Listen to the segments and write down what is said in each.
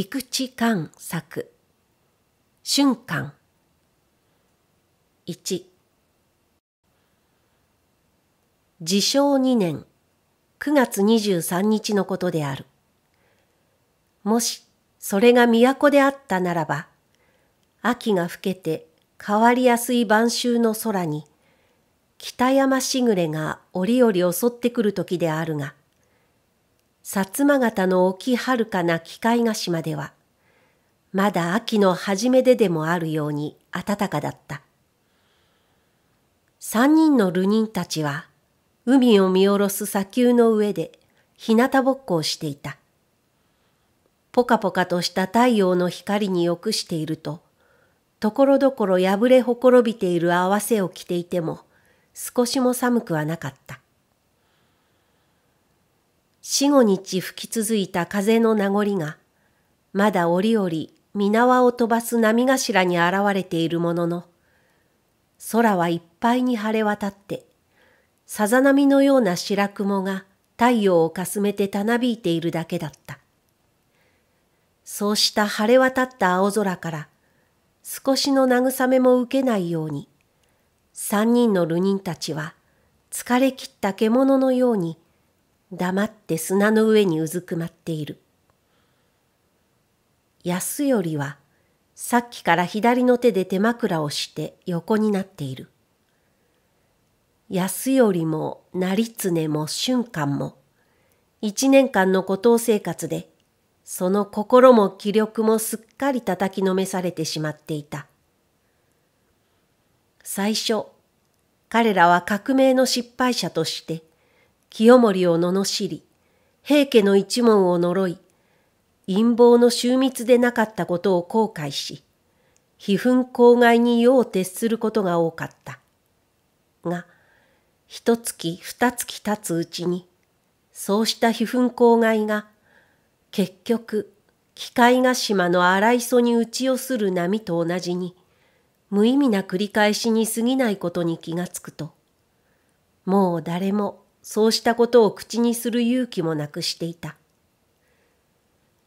菊池寛作瞬間1自称2年9月23日のことであるもしそれが都であったならば秋が更けて変わりやすい晩秋の空に北山しぐれが折々襲ってくる時であるが薩摩方の沖はるかな機械ヶ島では、まだ秋の初めででもあるように暖かだった。三人の流人たちは、海を見下ろす砂丘の上で、日向ぼっこをしていた。ポカポカとした太陽の光にくしていると、ところどころ破れほころびている合わせを着ていても、少しも寒くはなかった。四五日吹き続いた風の名残が、まだ折々水輪を飛ばす波頭に現れているものの、空はいっぱいに晴れ渡って、さざ波のような白雲が太陽をかすめてたなびいているだけだった。そうした晴れ渡った青空から、少しの慰めも受けないように、三人の流人たちは、疲れ切った獣のように黙って砂の上にうずくまっている。安頼はさっきから左の手で手枕をして横になっている。安頼も成常も瞬間も一年間の孤島生活でその心も気力もすっかり叩きのめされてしまっていた。最初彼らは革命の失敗者として清盛を罵り、平家の一門を呪い、陰謀の終密でなかったことを後悔し、悲憤公害に世を徹することが多かった。が、一月二月経つうちに、そうした悲憤公害が、結局、機械ヶ島の荒磯に打ち寄する波と同じに、無意味な繰り返しに過ぎないことに気がつくと、もう誰もそうしたことを口にする勇気もなくしていた。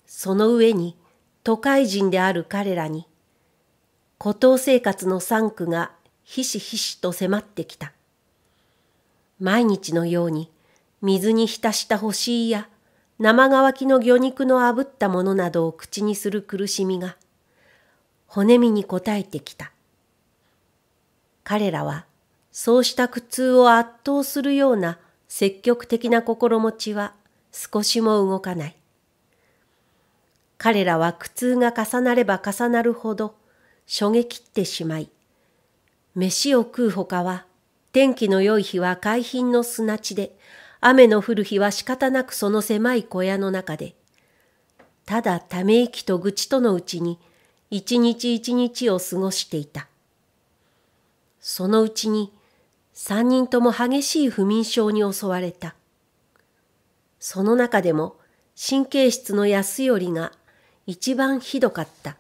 その上に都会人である彼らに、孤島生活の産苦がひしひしと迫ってきた。毎日のように水に浸した干しや生乾きの魚肉の炙ったものなどを口にする苦しみが骨身に応えてきた。彼らはそうした苦痛を圧倒するような積極的な心持ちは少しも動かない。彼らは苦痛が重なれば重なるほど、しょげきってしまい、飯を食うほかは、天気の良い日は海浜の砂地で、雨の降る日は仕方なくその狭い小屋の中で、ただため息と愚痴とのうちに、一日一日を過ごしていた。そのうちに、3人とも激しい不眠症に襲われた。その中でも神経質の安頼が一番ひどかった。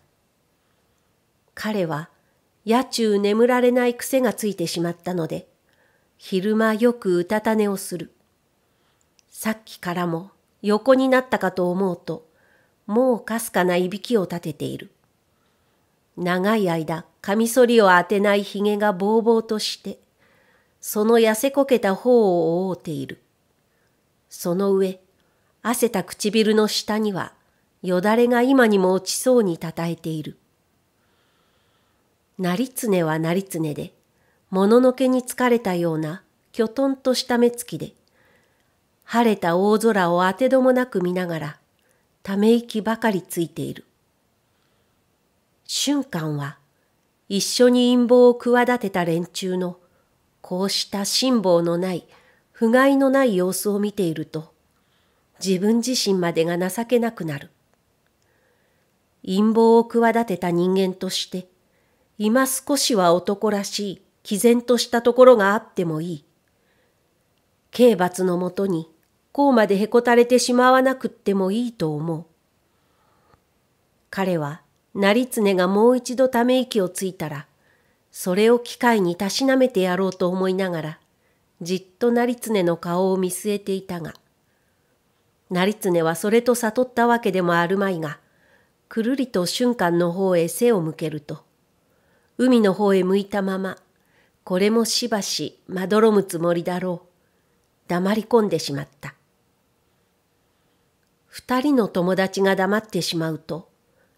彼は夜中眠られない癖がついてしまったので、昼間よくうたた寝をする。さっきからも横になったかと思うと、もうかすかないびきを立てている。長い間、カミソリを当てない髭がぼうぼうとして、その痩せこけた頬を覆うている。その上、汗た唇の下には、よだれが今にも落ちそうにたたえている。なりつねはなりつねで、もののけに疲れたような、きょとんとした目つきで、晴れた大空をあてどもなく見ながら、ため息ばかりついている。瞬間は、一緒に陰謀を企てた連中のこうした辛抱のない、不甲斐のない様子を見ていると、自分自身までが情けなくなる。陰謀を企てた人間として、今少しは男らしい、毅然としたところがあってもいい。刑罰のもとに、こうまでへこたれてしまわなくってもいいと思う。彼は、成常がもう一度ため息をついたら、それを機会にたしなめてやろうと思いながら、じっと成常の顔を見据えていたが、成常はそれと悟ったわけでもあるまいが、くるりと瞬間の方へ背を向けると、海の方へ向いたまま、これもしばしまどろむつもりだろう。黙り込んでしまった。二人の友達が黙ってしまうと、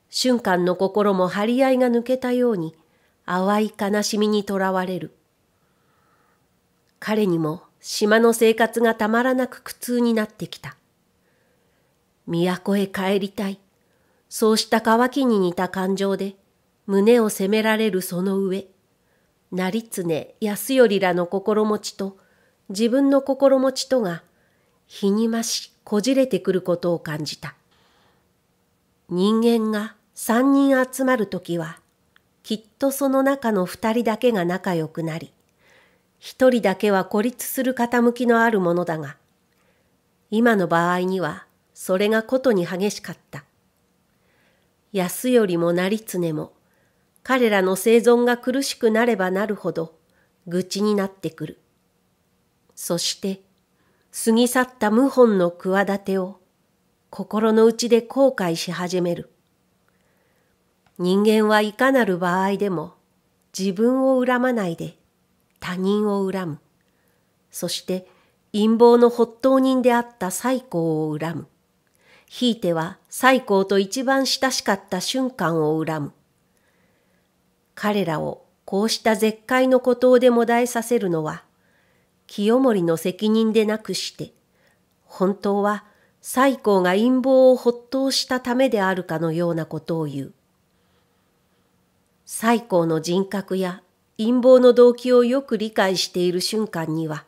瞬間の心も張り合いが抜けたように、淡い悲しみにとらわれる。彼にも島の生活がたまらなく苦痛になってきた。都へ帰りたい。そうした乾きに似た感情で、胸を責められるその上、成常安頼らの心持ちと、自分の心持ちとが、日に増しこじれてくることを感じた。人間が三人集まるときは、きっとその中の二人だけが仲良くなり、一人だけは孤立する傾きのあるものだが、今の場合にはそれがことに激しかった。安よりも成常も、彼らの生存が苦しくなればなるほど、愚痴になってくる。そして、過ぎ去った謀反の企てを、心の内で後悔し始める。人間はいかなる場合でも自分を恨まないで他人を恨む。そして陰謀の発頭人であった最高を恨む。ひいては最高と一番親しかった瞬間を恨む。彼らをこうした絶海の孤島でもだえさせるのは、清盛の責任でなくして、本当は最高が陰謀を発頭したためであるかのようなことを言う。最高の人格や陰謀の動機をよく理解している瞬間には、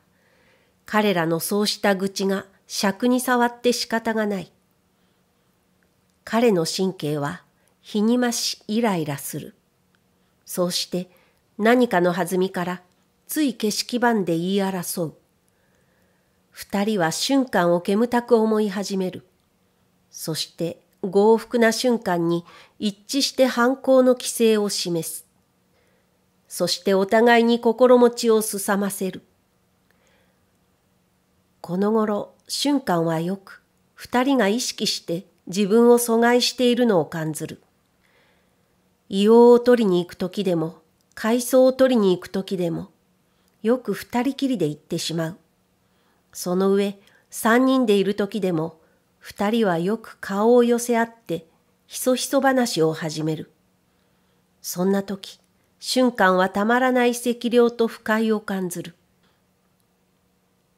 彼らのそうした愚痴が尺に触って仕方がない。彼の神経は日に増しイライラする。そうして何かの弾みからつい景色版で言い争う。二人は瞬間を煙たく思い始める。そして豪福な瞬間に一致して犯行の規制を示す。そしてお互いに心持ちをすさませる。この頃、瞬間はよく、二人が意識して自分を阻害しているのを感ずる。硫黄を取りに行く時でも、海藻を取りに行く時でも、よく二人きりで行ってしまう。その上、三人でいる時でも、二人はよく顔を寄せ合って、ひそひそ話を始める。そんな時、瞬間はたまらない赤涼と不快を感ずる。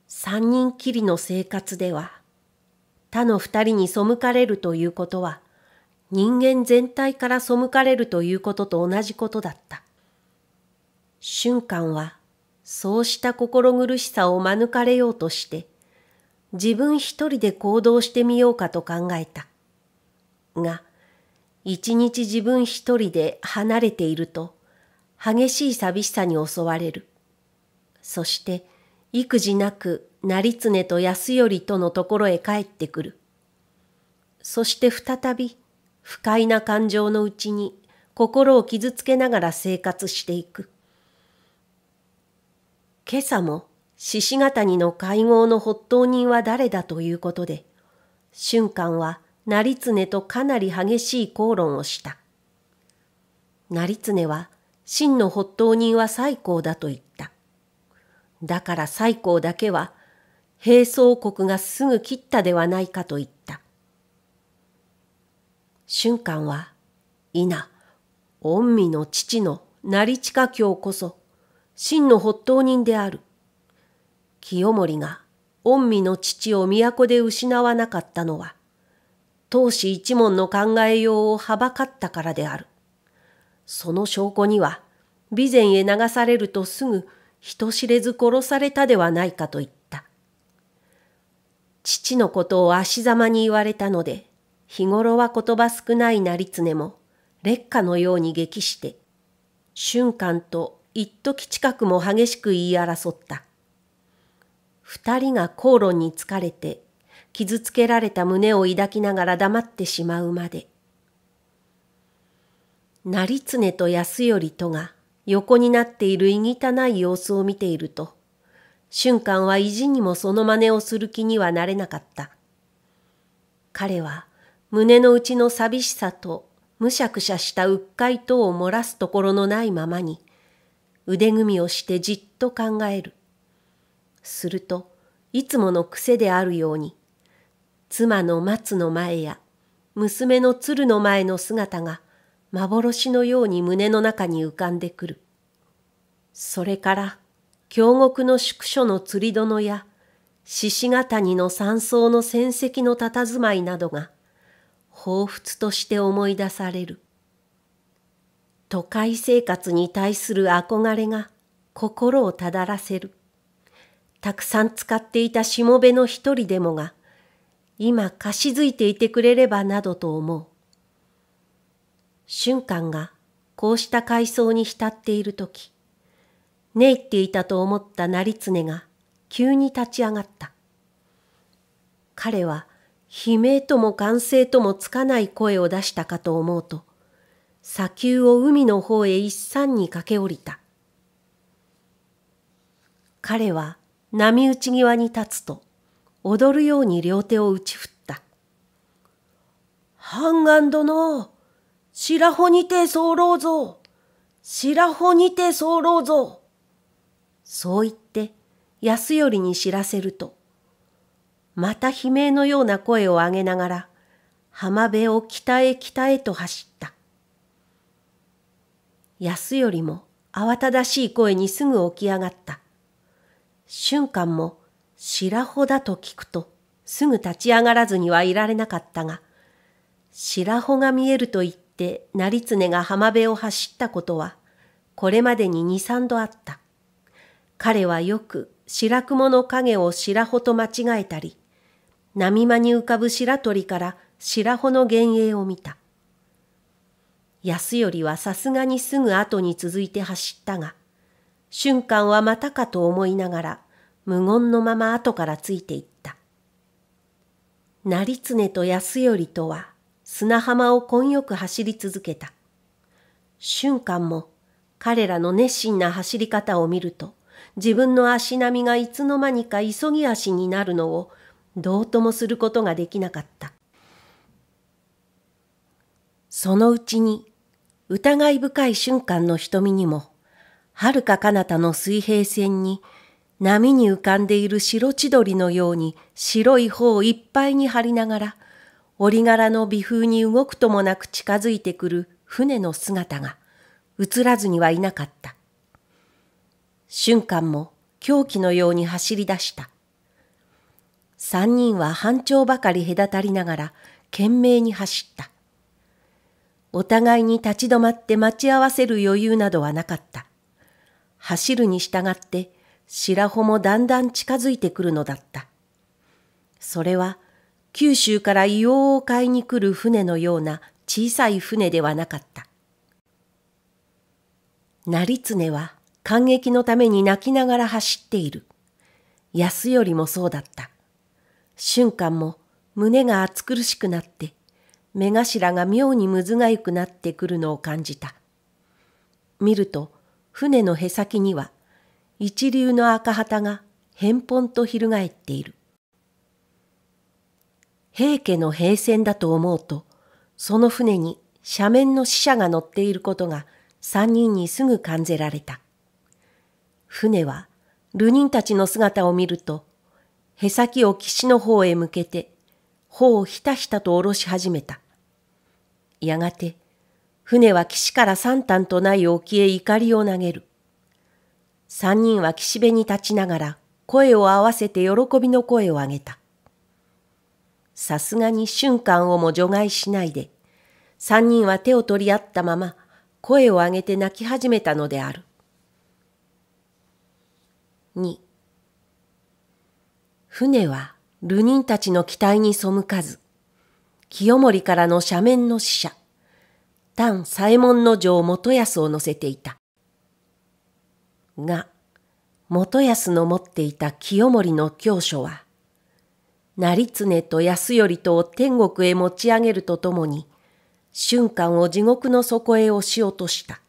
三人きりの生活では、他の二人に背かれるということは、人間全体から背かれるということと同じことだった。瞬間は、そうした心苦しさを免れようとして、自分一人で行動してみようかと考えた。が、一日自分一人で離れていると、激しい寂しさに襲われる。そして、育児なく成常と安頼とのところへ帰ってくる。そして再び、不快な感情のうちに心を傷つけながら生活していく。今朝も獅子ヶ谷の会合の発頭人は誰だということで、瞬間は成常とかなり激しい口論をした。成常は、真の発頭人は最高だと言った。だから最高だけは、兵装国がすぐ切ったではないかと言った。瞬間は、いな、御身の父の成近教こそ、真の発頭人である。清盛が御身の父を都で失わなかったのは、当子一門の考えようをはばかったからである。その証拠には、備前へ流されるとすぐ人知れず殺されたではないかと言った。父のことを足ざまに言われたので、日頃は言葉少ない成常も、烈火のように激して、瞬間と一時近くも激しく言い争った。二人が口論に疲れて、傷つけられた胸を抱きながら黙ってしまうまで。成常と安頼とが横になっているいぎたない様子を見ていると、瞬間は意地にもその真似をする気にはなれなかった。彼は胸の内の寂しさとむしゃくしゃしたうっかい等を漏らすところのないままに、腕組みをしてじっと考える。すると、いつもの癖であるように、妻の松の前や娘の鶴の前の姿が幻のように胸の中に浮かんでくる。それから、京極の宿所の釣り殿や、獅子ヶ谷の山荘の戦績の佇まいなどが、彷彿として思い出される。都会生活に対する憧れが心をただらせる。たくさん使っていたしもべの一人でもが、今貸し付いていてくれればなどと思う。瞬間がこうした階層に浸っているとき、寝入っていたと思った成常が急に立ち上がった。彼は悲鳴とも歓声ともつかない声を出したかと思うと、砂丘を海の方へ一山に駆け下りた。彼は波打ち際に立つと、踊るように両手を打ち振った。ガン殿、白穂にて候ぞ、白穂にて候ぞ。そう言って、安頼に知らせると、また悲鳴のような声を上げながら、浜辺を北へ北へと走った。安頼も慌ただしい声にすぐ起き上がった。瞬間も白穂だと聞くとすぐ立ち上がらずにはいられなかったが、白穂が見えると言って成常が浜辺を走ったことは、これまでに二三度あった。彼はよく白雲の影を白穂と間違えたり、波間に浮かぶ白鳥から白穂の幻影を見た。安頼はさすがにすぐ後に続いて走ったが、瞬間はまたかと思いながら、無言のまま後からついていった。成常と安頼とは砂浜を根よく走り続けた。瞬間も彼らの熱心な走り方を見ると、自分の足並みがいつの間にか急ぎ足になるのをどうともすることができなかった。そのうちに疑い深い瞬間の瞳にも遥か彼方の水平線に、波に浮かんでいる白千鳥のように白い方をいっぱいに張りながら、折柄の微風に動くともなく近づいてくる船の姿が映らずにはいなかった。瞬間も狂気のように走り出した。三人は半丁ばかり隔たりながら懸命に走った。お互いに立ち止まって待ち合わせる余裕などはなかった。走るに従って白穂もだんだん近づいてくるのだった。それは九州から硫黄を買いに来る船のような小さい船ではなかった。成常は感激のために泣きながら走っている。安よりもそうだった。瞬間も胸が暑苦しくなって、目頭が妙にむずがゆくなってくるのを感じた。見ると、船のへさきには一流の赤旗が偏本と翻っている。平家の平戦だと思うと、その船に斜面の死者が乗っていることが三人にすぐ感じられた。船は、流人たちの姿を見ると、へさきを岸の方へ向けて、頬をひたひたと下ろし始めた。やがて、船は岸から三端とない沖へ怒りを投げる。三人は岸辺に立ちながら声を合わせて喜びの声を上げた。さすがに瞬間をも除外しないで、三人は手を取り合ったまま声を上げて泣き始めたのである。二。船は流人たちの期待に背かず、清盛からの斜面の使者、丹左衛門の城元康を乗せていた。が、元康の持っていた清盛の教書は、成常と安頼とを天国へ持ち上げるとともに、瞬間を地獄の底へ押し落とした。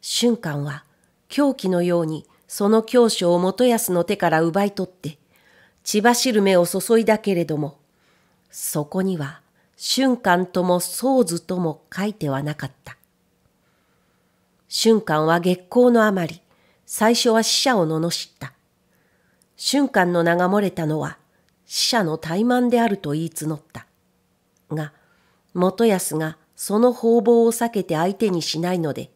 瞬間は、狂気のようにその教書を元康の手から奪い取って、血走る目を注いだけれども、そこには瞬間とも想図とも書いてはなかった。瞬間は月光のあまり、最初は死者を罵った。瞬間の名が漏れたのは死者の怠慢であると言い募った。が、元康がその方々を避けて相手にしないので、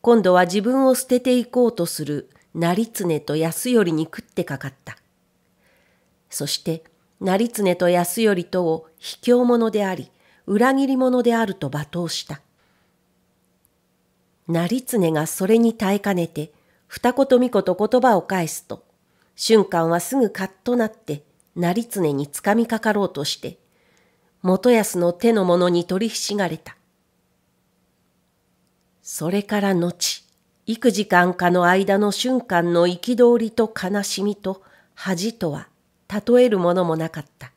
今度は自分を捨てていこうとする成常と安頼に食ってかかった。そして成常と安頼とを卑怯者であり、裏切り者であると罵倒した。成常がそれに耐えかねて、二言三言言葉を返すと、瞬間はすぐカッとなって、成常につかみかかろうとして、元康の手の者に取りひしがれた。それから後、幾時間かの間の瞬間の憤りと悲しみと恥とは、例えるものもなかった。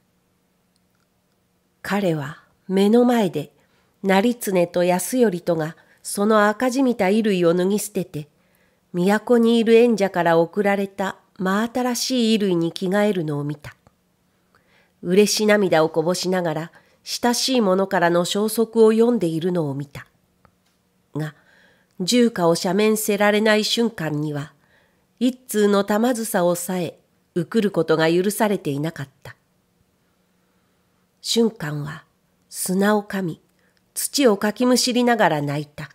彼は目の前で成常と安頼とがその赤じみた衣類を脱ぎ捨てて、都にいる縁者から送られた真新しい衣類に着替えるのを見た。嬉し涙をこぼしながら、親しい者からの消息を読んでいるのを見た。が、重火を斜面せられない瞬間には、一通の玉ずさをさえうくることが許されていなかった。瞬間は砂を噛み、土をかきむしりながら泣いた。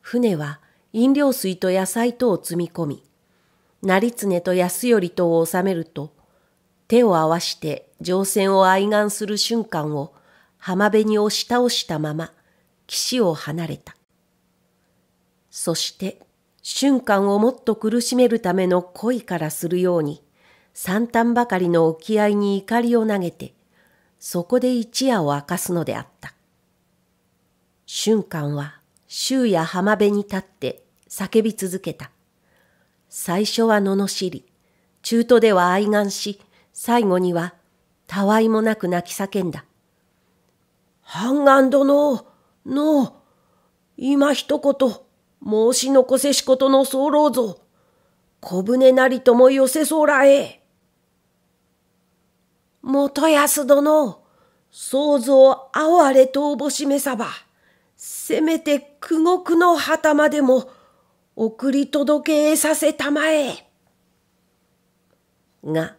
船は飲料水と野菜とを積み込み、成常と安頼とを収めると、手を合わして乗船を愛願する瞬間を浜辺に押し倒したまま岸を離れた。そして瞬間をもっと苦しめるための恋からするように、三端ばかりの沖合に怒りを投げて、そこで一夜を明かすのであった。瞬間は周や浜辺に立って叫び続けた。最初は罵り、中途では愛願し、最後にはたわいもなく泣き叫んだ。半岸殿、の今一言、申し残せしことの候ぞ、小舟なりとも寄せそらえ。元康殿、想像哀れとおぼしめさば、せめて苦獄の旗までも送り届けえさせたまえ。が、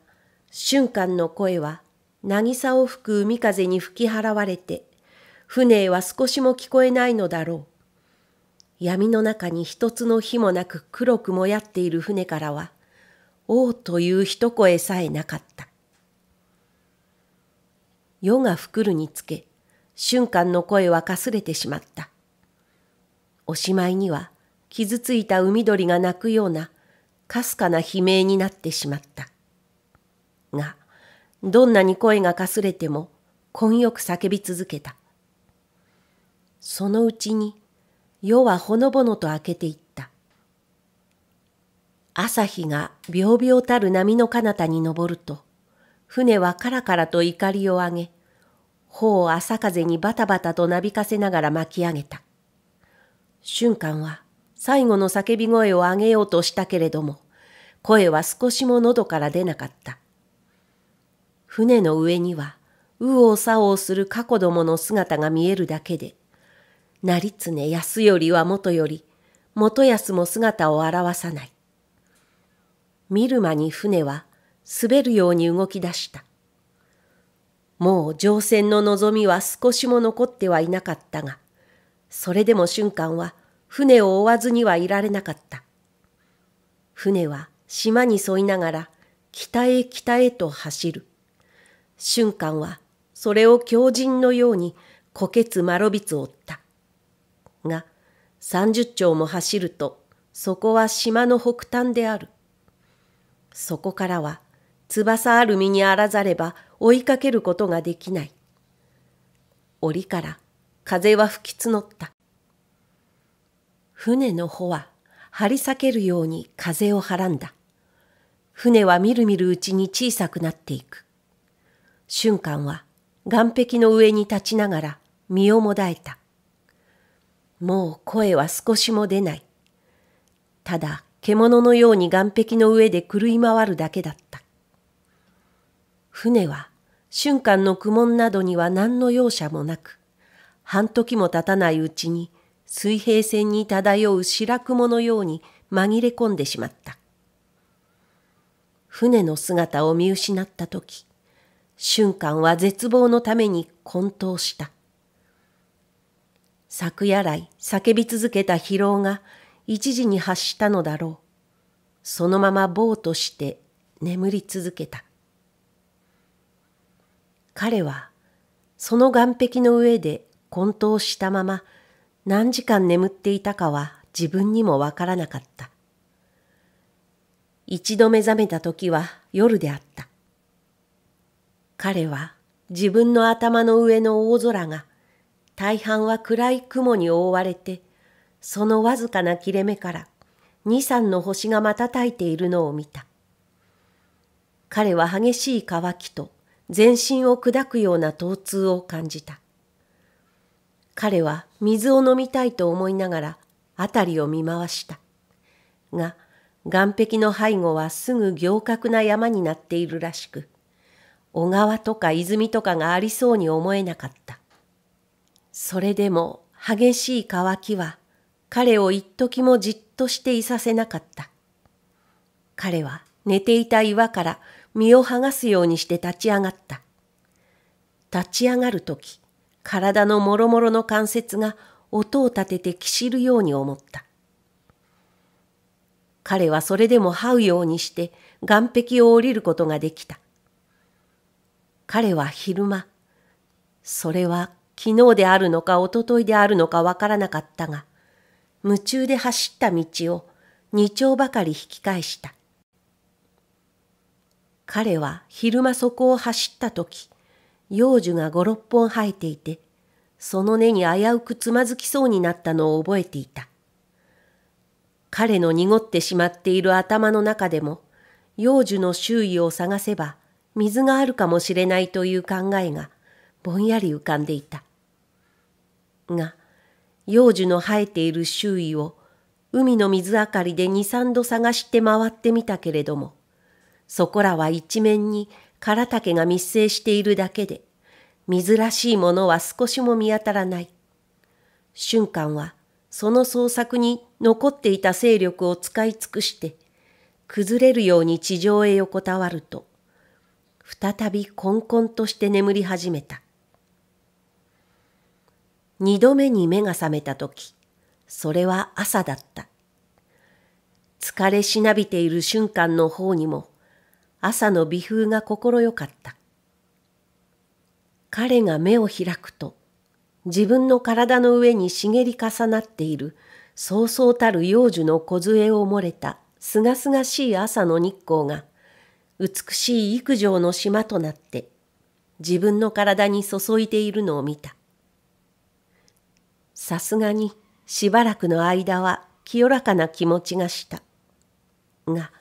瞬間の声は、渚を吹く海風に吹き払われて、船へは少しも聞こえないのだろう。闇の中に一つの火もなく黒く燃やっている船からは、おうという一声さえなかった。夜がふくるにつけ、瞬間の声はかすれてしまった。おしまいには、傷ついた海鳥が鳴くような、かすかな悲鳴になってしまった。が、どんなに声がかすれても、根よく叫び続けた。そのうちに、夜はほのぼのと明けていった。朝日がびょうびょうたる波の彼方に登ると、船はカラカラと怒りを上げ、頬を朝風にバタバタとなびかせながら巻き上げた。瞬間は最後の叫び声を上げようとしたけれども、声は少しも喉から出なかった。船の上には、右往左往する過去どもの姿が見えるだけで、成常よ頼はもとより、元すも姿を現さない。見る間に船は滑るように動き出した。もう乗船の望みは少しも残ってはいなかったが、それでも瞬間は船を追わずにはいられなかった。船は島に沿いながら北へ北へと走る。瞬間はそれを狂人のようにこけつまろびつ追った。が30丁も走るとそこは島の北端である。そこからは翼ある身にあらざれば追いかけることができない。檻から風は吹き募った。船の帆は張り裂けるように風をはらんだ。船はみるみるうちに小さくなっていく。瞬間は岸壁の上に立ちながら身をもだえた。もう声は少しも出ない。ただ獣のように岸壁の上で狂い回るだけだった。船は瞬間の苦悶などには何の容赦もなく、半時も経たないうちに水平線に漂う白雲のように紛れ込んでしまった。船の姿を見失った時、瞬間は絶望のために混沌した。昨夜来叫び続けた疲労が一時に発したのだろう。そのままぼうとして眠り続けた。彼はその岸壁の上で混沌したまま何時間眠っていたかは自分にもわからなかった。一度目覚めた時は夜であった。彼は自分の頭の上の大空が大半は暗い雲に覆われて、そのわずかな切れ目から二三の星が瞬いているのを見た。彼は激しい渇きと全身を砕くような疼痛を感じた。彼は水を飲みたいと思いながら辺りを見回した。が、岩壁の背後はすぐ行革な山になっているらしく、小川とか泉とかがありそうに思えなかった。それでも激しい渇きは彼を一時もじっとしていさせなかった。彼は寝ていた岩から身を剥がすようにして立ち上がった。立ち上がるとき、体のもろもろの関節が音を立ててきしるように思った。彼はそれでも這うようにして岸壁を降りることができた。彼は昼間、それは昨日であるのか一昨日であるのかわからなかったが、夢中で走った道を二丁ばかり引き返した。彼は昼間そこを走った時、幼樹が五六本生えていて、その根に危うくつまずきそうになったのを覚えていた。彼の濁ってしまっている頭の中でも、幼樹の周囲を探せば水があるかもしれないという考えがぼんやり浮かんでいた。が、幼樹の生えている周囲を海の水あかりで二三度探して回ってみたけれども、そこらは一面に唐竹が密生しているだけで、珍しいものは少しも見当たらない。瞬間はその創作に残っていた勢力を使い尽くして、崩れるように地上へ横たわると、再びこんこんとして眠り始めた。二度目に目が覚めたとき、それは朝だった。疲れしなびている瞬間の方にも、朝の微風が心よかった。彼が目を開くと、自分の体の上に茂り重なっている、そうそうたる幼樹の梢を漏れた、すがすがしい朝の日光が、美しい育情の島となって、自分の体に注いでいるのを見た。さすがにしばらくの間は清らかな気持ちがした。が、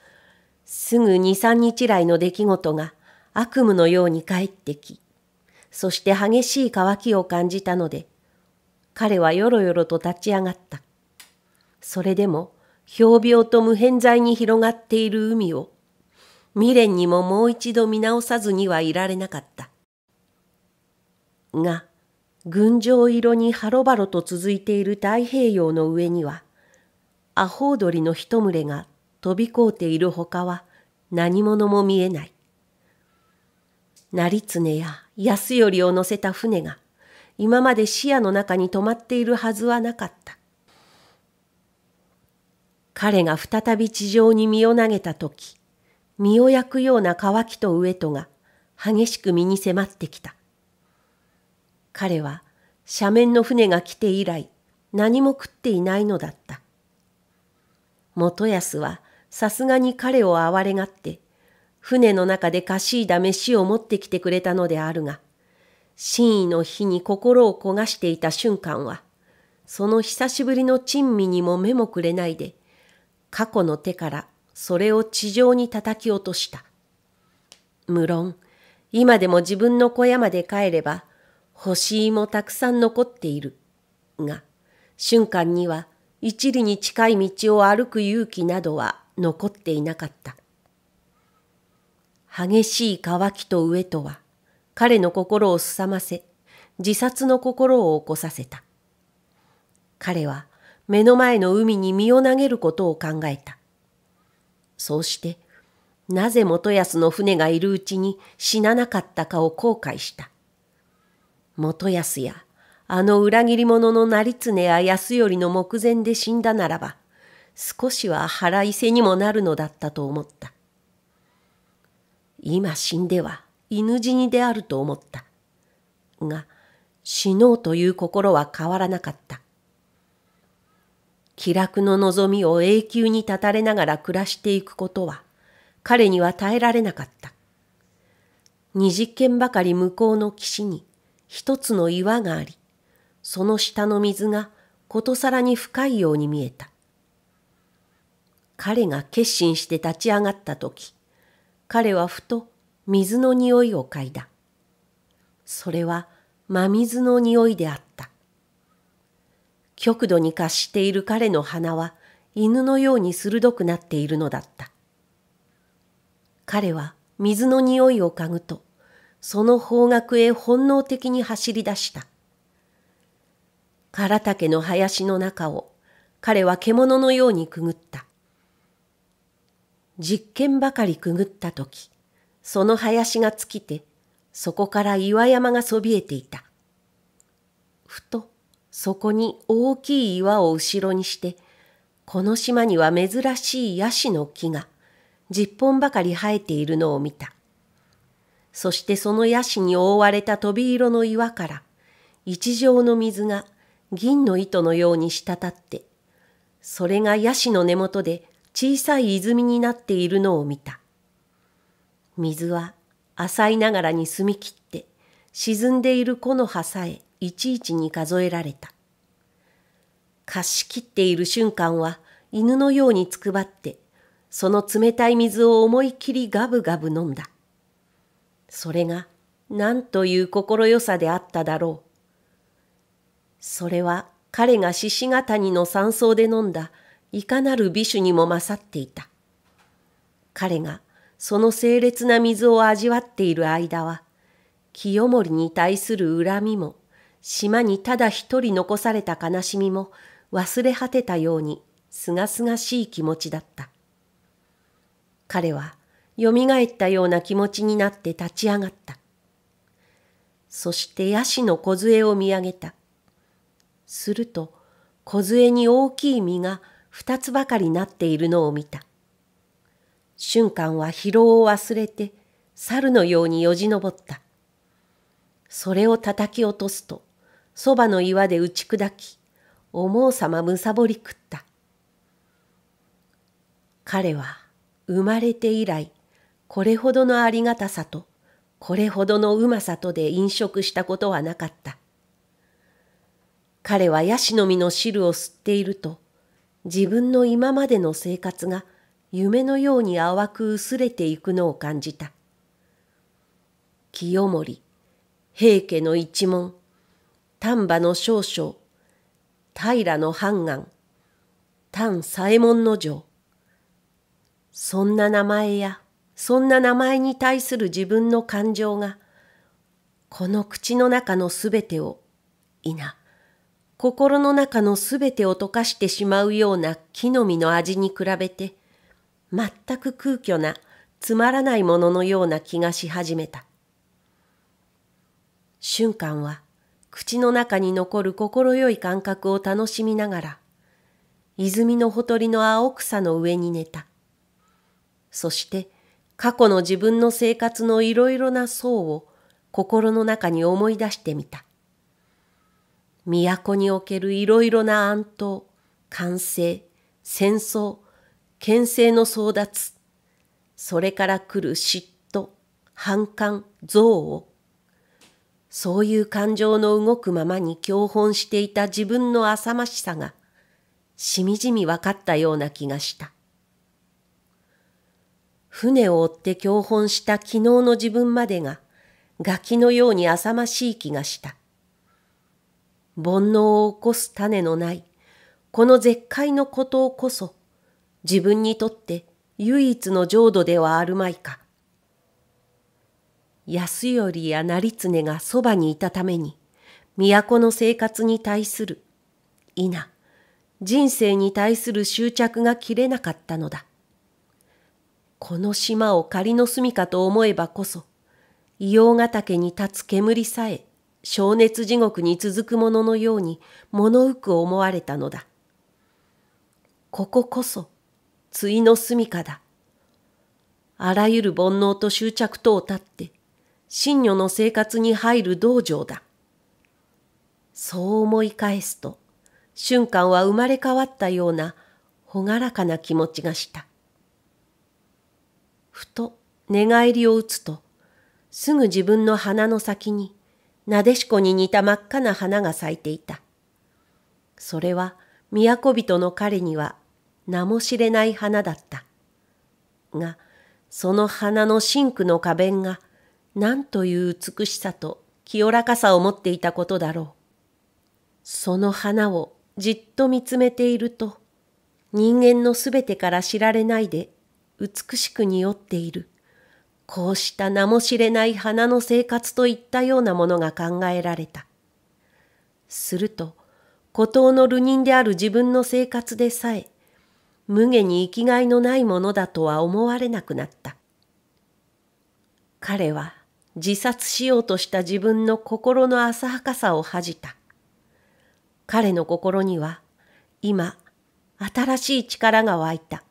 すぐ二三日来の出来事が悪夢のように帰ってき、そして激しい渇きを感じたので、彼はよろよろと立ち上がった。それでも、氷病と無偏在に広がっている海を、未練にももう一度見直さずにはいられなかった。が、群青色にハロバロと続いている太平洋の上には、アホウドリの一群れが飛び交うているほかは何者も見えない。成常や安頼を乗せた船が今まで視野の中に止まっているはずはなかった。彼が再び地上に身を投げた時、身を焼くような乾きと飢えとが激しく身に迫ってきた。彼は斜面の船が来て以来何も食っていないのだった。元康はさすがに彼を哀れがって船の中でしいだ飯を持ってきてくれたのであるが、真意の日に心を焦がしていた瞬間は、その久しぶりの珍味にも目もくれないで、過去の手からそれを地上に叩き落とした。無論、今でも自分の小屋まで帰れば、星もたくさん残っている。が、瞬間には一里に近い道を歩く勇気などは残っていなかった。激しい乾きと飢えとは、彼の心をすさませ、自殺の心を起こさせた。彼は目の前の海に身を投げることを考えた。そうして、なぜ元康の船がいるうちに死ななかったかを後悔した。元康やあの裏切り者の成常や安頼の目前で死んだならば、少しは腹いせにもなるのだったと思った。今死んでは犬死にであると思った。が、死のうという心は変わらなかった。気楽の望みを永久に断たれながら暮らしていくことは、彼には耐えられなかった。二十件ばかり向こうの岸に、一つの岩があり、その下の水がことさらに深いように見えた。彼が決心して立ち上がった時、彼はふと水の匂いを嗅いだ。それは真水の匂いであった。極度に達している彼の鼻は犬のように鋭くなっているのだった。彼は水の匂いを嗅ぐと、その方角へ本能的に走り出した。唐竹の林の中を彼は獣のようにくぐった。実験ばかりくぐった時、その林が尽きて、そこから岩山がそびえていた。ふと、そこに大きい岩を後ろにして、この島には珍しいヤシの木が、十本ばかり生えているのを見た。そしてそのヤシに覆われた飛び色の岩から一条の水が銀の糸のように滴って、それがヤシの根元で小さい泉になっているのを見た。水は浅いながらに澄み切って、沈んでいる木の葉さえいちいちに数えられた。貸し切っている瞬間は犬のようにつくばって、その冷たい水を思いっきりガブガブ飲んだ。それが何という心さであっただろう。それは彼が獅子ヶ谷の山荘で飲んだいかなる美酒にも勝っていた。彼がその清烈な水を味わっている間は、清盛に対する恨みも、島にただ一人残された悲しみも忘れ果てたようにすがすがしい気持ちだった。彼はよみがえったような気持ちになって立ち上がった。そしてヤシの梢を見上げた。すると、梢に大きい実が二つばかりなっているのを見た。瞬間は疲労を忘れて、猿のようによじ登った。それを叩き落とすと、そばの岩で打ち砕き、おもうさまむさぼり食った。彼は生まれて以来、これほどのありがたさと、これほどのうまさとで飲食したことはなかった。彼はヤシの実の汁を吸っていると、自分の今までの生活が夢のように淡く薄れていくのを感じた。清盛、平家の一門、丹波の少将、平の半岸、丹左衛門の城。そんな名前やそんな名前に対する自分の感情が、この口の中のすべてを、いな、心の中のすべてを溶かしてしまうような木の実の味に比べて、全く空虚な、つまらないもののような気がし始めた。瞬間は、口の中に残る快い感覚を楽しみながら、泉のほとりの青草の上に寝た。そして、過去の自分の生活のいろいろな層を心の中に思い出してみた。都におけるいろいろな暗闘、完成、戦争、牽制の争奪、それから来る嫉妬、反感、憎悪そういう感情の動くままに教本していた自分の浅ましさが、しみじみ分かったような気がした。船を追って教本した昨日の自分までがガキのように浅ましい気がした。煩悩を起こす種のないこの絶海の孤島こそ自分にとって唯一の浄土ではあるまいか。安頼や成常がそばにいたために都の生活に対する否人生に対する執着が切れなかったのだ。この島を仮の住みかと思えばこそ、硫黄ヶ岳に立つ煙さえ、消熱地獄に続くもののように物浮く思われたのだ。こここそ、対の住みかだ。あらゆる煩悩と執着とを立って、真女の生活に入る道場だ。そう思い返すと、瞬間は生まれ変わったような朗らかな気持ちがした。ふと寝返りを打つと、すぐ自分の鼻の先に、なでしこに似た真っ赤な花が咲いていた。それは、都人の彼には名も知れない花だった。が、その花のシンクの花弁が、何という美しさと清らかさを持っていたことだろう。その花をじっと見つめていると、人間のすべてから知られないで美しく匂っている。こうした名も知れない花の生活といったようなものが考えられた。すると、孤島の流人である自分の生活でさえ、無下に生きがいのないものだとは思われなくなった。彼は自殺しようとした自分の心の浅はかさを恥じた。彼の心には今新しい力が湧いた。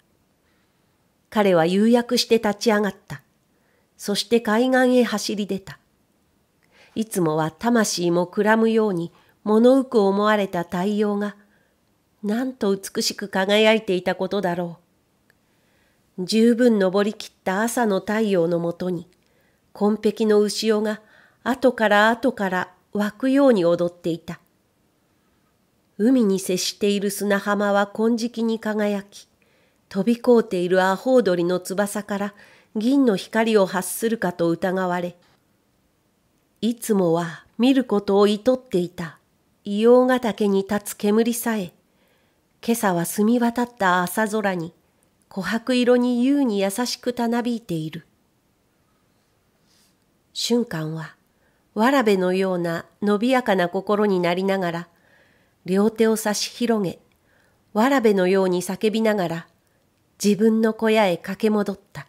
彼は誘約して立ち上がった。そして海岸へ走り出た。いつもは魂もくらむように物うく思われた太陽が、なんと美しく輝いていたことだろう。十分登りきった朝の太陽のもとに、紺碧の潮が後から後から湧くように踊っていた。海に接している砂浜は金色に輝き、飛び交っているアホウドリの翼から銀の光を発するかと疑われ、いつもは見ることをいとっていた硫黄ヶ岳に立つ煙さえ、今朝は澄み渡った朝空に琥珀色に優に優しくたなびいている。瞬間は、わらべのような伸びやかな心になりながら、両手を差し広げ、わらべのように叫びながら、自分の小屋へ駆け戻った。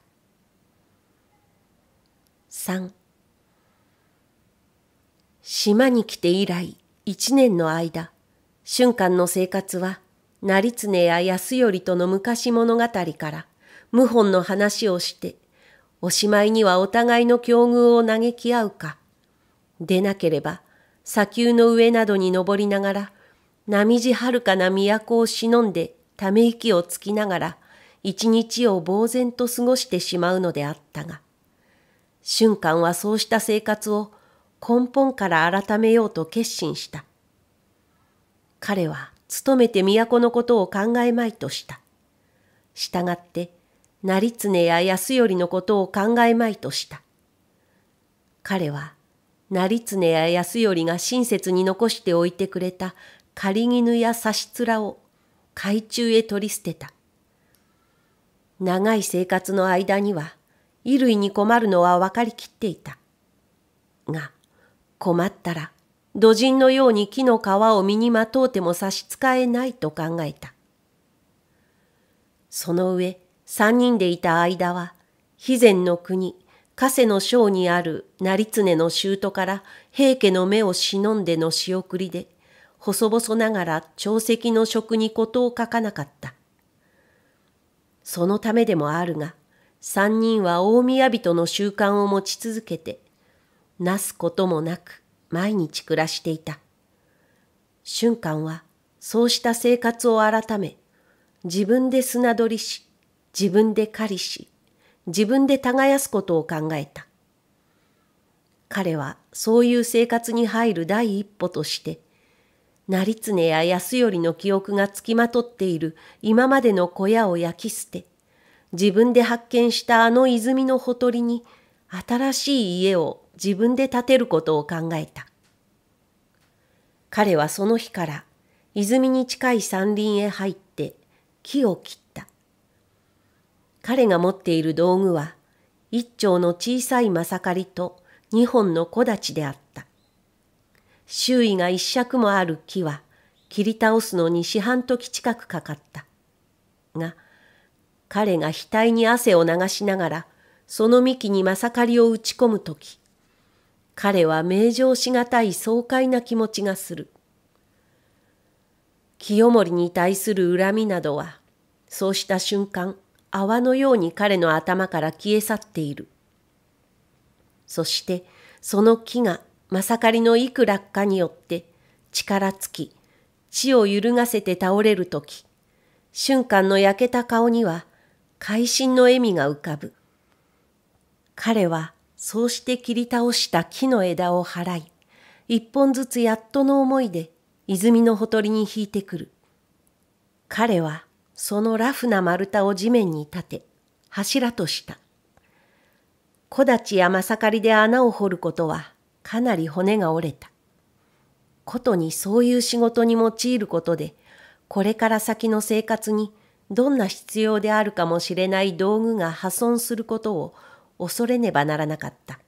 3島に来て以来一年の間、瞬間の生活は、成常や安頼との昔物語から、謀反の話をして、おしまいにはお互いの境遇を嘆き合うか、でなければ、砂丘の上などに登りながら、波地はるかな都を忍んで、ため息をつきながら、一日を呆然と過ごしてしまうのであったが、瞬間はそうした生活を根本から改めようと決心した。彼は勤めて都のことを考えまいとした。したがって、成常や安頼のことを考えまいとした。彼は、成常や安頼が親切に残しておいてくれた仮絹や差し面を海中へ取り捨てた。長い生活の間には衣類に困るのは分かりきっていた。が、困ったら土人のように木の皮を身にまとうても差し支えないと考えた。その上、三人でいた間は、肥前の国、加瀬の省にある成常の舅から平家の目を忍んでの仕送りで、細々ながら朝席の職に事を書かなかった。そのためでもあるが、三人は大宮人の習慣を持ち続けて、なすこともなく毎日暮らしていた。瞬間はそうした生活を改め、自分で砂取りし、自分で狩りし、自分で耕すことを考えた。彼はそういう生活に入る第一歩として、成常や安頼の記憶がつきまとっている今までの小屋を焼き捨て、自分で発見したあの泉のほとりに新しい家を自分で建てることを考えた。彼はその日から泉に近い山林へ入って木を切った。彼が持っている道具は一丁の小さいまさかりと二本の小立ちであった。周囲が一尺もある木は切り倒すのに四半時近くかかった。が、彼が額に汗を流しながら、その幹にまさかりを打ち込むとき、彼は名状しがたい爽快な気持ちがする。清盛に対する恨みなどは、そうした瞬間、泡のように彼の頭から消え去っている。そして、その木がまさかりの幾落下によって力尽き、地を揺るがせて倒れるとき、瞬間の焼けた顔には、会心の笑みが浮かぶ。彼は、そうして切り倒した木の枝を払い、一本ずつやっとの思いで、泉のほとりに引いてくる。彼は、そのラフな丸太を地面に立て、柱とした。木立やまさかりで穴を掘ることはかなり骨が折れた。ことにそういう仕事に用いることで、これから先の生活にどんな必要であるかもしれない道具が破損することを恐れねばならなかった。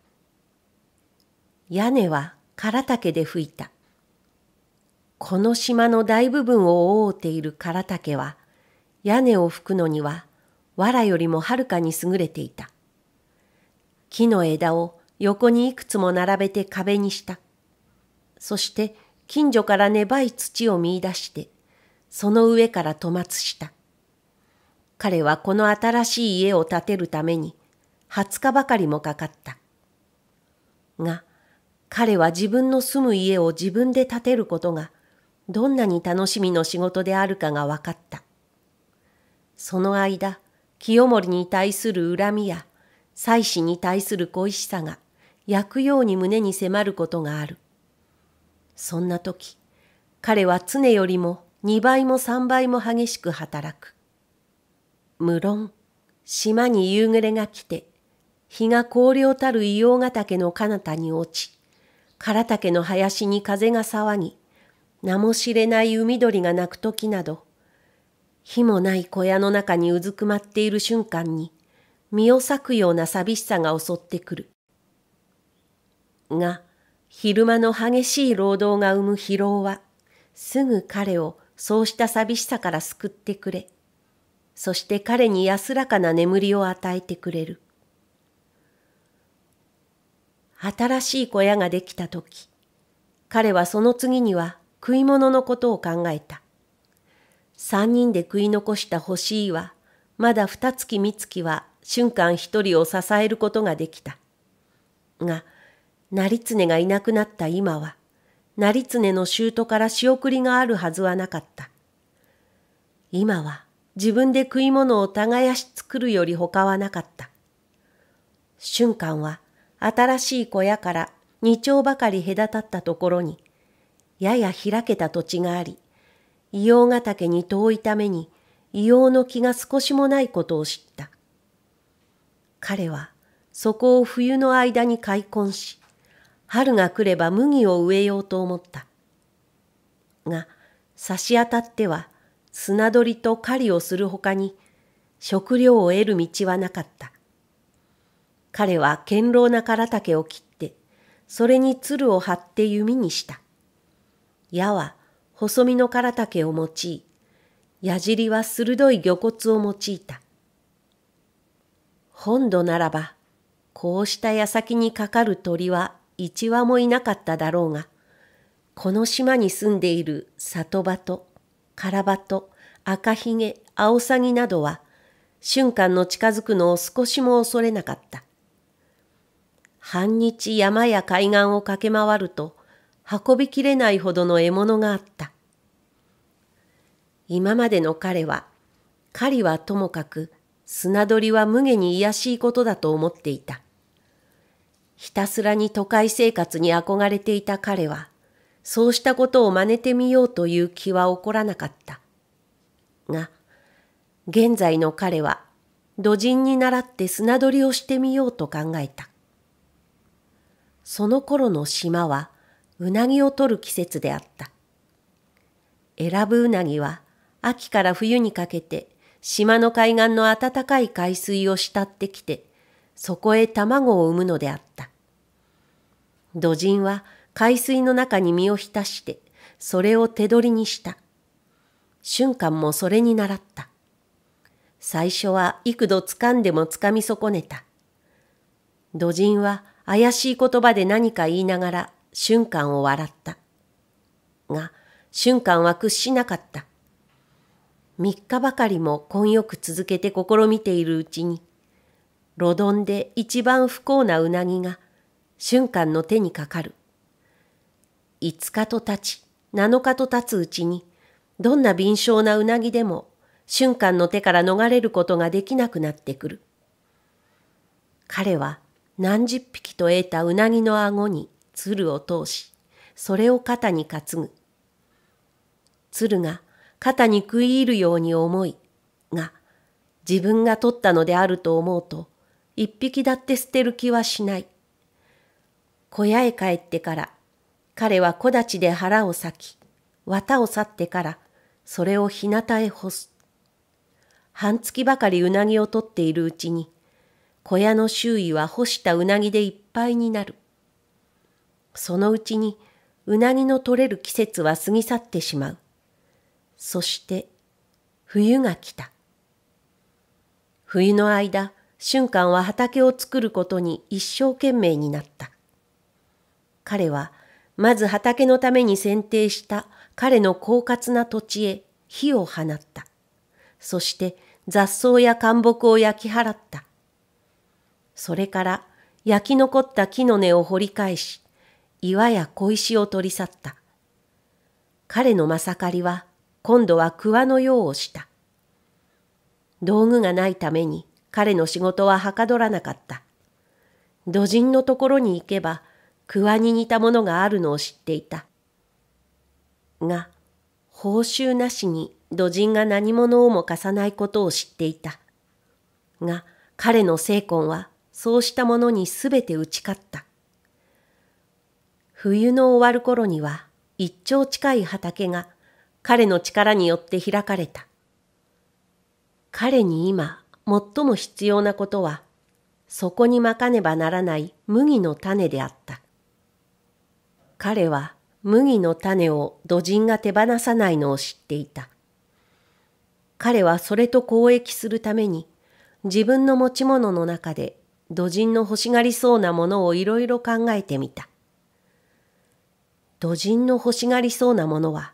屋根は空竹で吹いた。この島の大部分を覆っている空竹は、屋根を吹くのには、藁よりもはるかに優れていた。木の枝を横にいくつも並べて壁にした。そして近所から粘い土を見出して、その上から戸松した。彼はこの新しい家を建てるために、20日ばかりもかかった。が、彼は自分の住む家を自分で建てることが、どんなに楽しみの仕事であるかが分かった。その間、清盛に対する恨みや、祭祀に対する恋しさが、焼くように胸に迫ることがある。そんな時、彼は常よりも2倍も3倍も激しく働く。無論、島に夕暮れが来て、日が荒涼たる硫黄ヶ岳の彼方に落ち、唐竹の林に風が騒ぎ、名も知れない海鳥が鳴く時など、火もない小屋の中にうずくまっている瞬間に、身を裂くような寂しさが襲ってくる。が昼間の激しい労働が生む疲労はすぐ彼をそうした寂しさから救ってくれそして彼に安らかな眠りを与えてくれる新しい小屋ができた時彼はその次には食い物のことを考えた三人で食い残した欲しいはまだ二月三月は瞬間一人を支えることができたが成常がいなくなった今は、成常の舅から仕送りがあるはずはなかった。今は自分で食い物を耕し作るより他はなかった。瞬間は新しい小屋から二丁ばかり隔たったところに、やや開けた土地があり、硫黄ヶ岳に遠いために硫黄の気が少しもないことを知った。彼はそこを冬の間に開墾し、春が来れば麦を植えようと思った。が、差し当たっては、砂取りと狩りをするほかに、食料を得る道はなかった。彼は堅牢な唐竹を切って、それに鶴を張って弓にした。矢は細身の唐竹を用い、矢尻は鋭い魚骨を用いた。本土ならば、こうした矢先にかかる鳥は一羽もいなかっただろうが、この島に住んでいる里場と、カラバと、赤ひげ、青サギなどは、瞬間の近づくのを少しも恐れなかった。半日山や海岸を駆け回ると、運びきれないほどの獲物があった。今までの彼は、狩りはともかく、砂取りは無下に卑しいことだと思っていた。ひたすらに都会生活に憧れていた彼は、そうしたことを真似てみようという気は起こらなかった。が、現在の彼は、土人に倣って砂取りをしてみようと考えた。その頃の島は、うなぎを取る季節であった。選ぶうなぎは、秋から冬にかけて、島の海岸の暖かい海水を慕ってきて、そこへ卵を産むのであった。土人は海水の中に身を浸して、それを手取りにした。瞬間もそれに倣った。最初は幾度掴んでも掴み損ねた。土人は怪しい言葉で何か言いながら瞬間を笑った。が、瞬間は屈しなかった。三日ばかりも根よく続けて試みているうちに、路丼で一番不幸なうなぎが瞬間の手にかかる。5日と経ち、7日と経つうちに、どんな敏捷なうなぎでも瞬間の手から逃れることができなくなってくる。彼は何十匹と得たうなぎの顎に鶴を通し、それを肩に担ぐ。鶴が肩に食い入るように思い、が、自分が取ったのであると思うと、一匹だって捨てる気はしない。小屋へ帰ってから、彼は木立で腹を裂き、綿を去ってから、それを日向へ干す。半月ばかりうなぎを取っているうちに、小屋の周囲は干したうなぎでいっぱいになる。そのうちに、うなぎの取れる季節は過ぎ去ってしまう。そして、冬が来た。冬の間、瞬間は畑を作ることに一生懸命になった。彼は、まず畑のために選定した彼の狡猾な土地へ火を放った。そして雑草や干木を焼き払った。それから焼き残った木の根を掘り返し、岩や小石を取り去った。彼のまさかりは今度は桑のようをした。道具がないために彼の仕事ははかどらなかった。土人のところに行けば、クワに似たものがあるのを知っていた。が、報酬なしに土人が何者をも貸さないことを知っていた。が、彼の精魂はそうしたものにすべて打ち勝った。冬の終わる頃には一丁近い畑が彼の力によって開かれた。彼に今最も必要なことは、そこにまかねばならない麦の種であった。彼は麦の種を土人が手放さないのを知っていた。彼はそれと交易するために、自分の持ち物の中で土人の欲しがりそうなものをいろいろ考えてみた。土人の欲しがりそうなものは、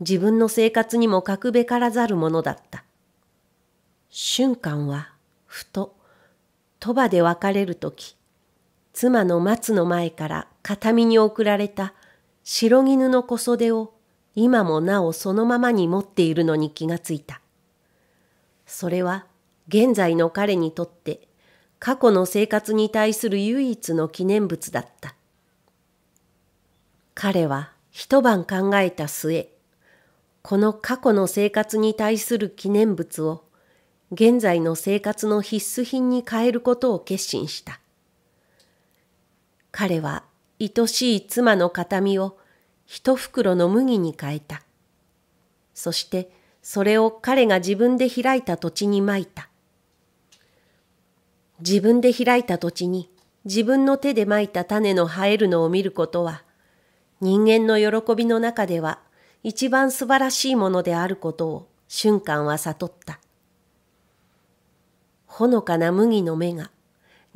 自分の生活にも格べからざるものだった。瞬間はふと鳥羽で別れる時妻の松の前から形見に送られた白絹の小袖を今もなおそのままに持っているのに気がついた。それは現在の彼にとって過去の生活に対する唯一の記念物だった。彼は一晩考えた末、この過去の生活に対する記念物を現在の生活の必須品に変えることを決心した。彼は愛しい妻の形見を一袋の麦に変えた。そしてそれを彼が自分で開いた土地にまいた。自分で開いた土地に自分の手でまいた種の生えるのを見ることは人間の喜びの中では一番素晴らしいものであることを瞬間は悟った。ほのかな麦の目が、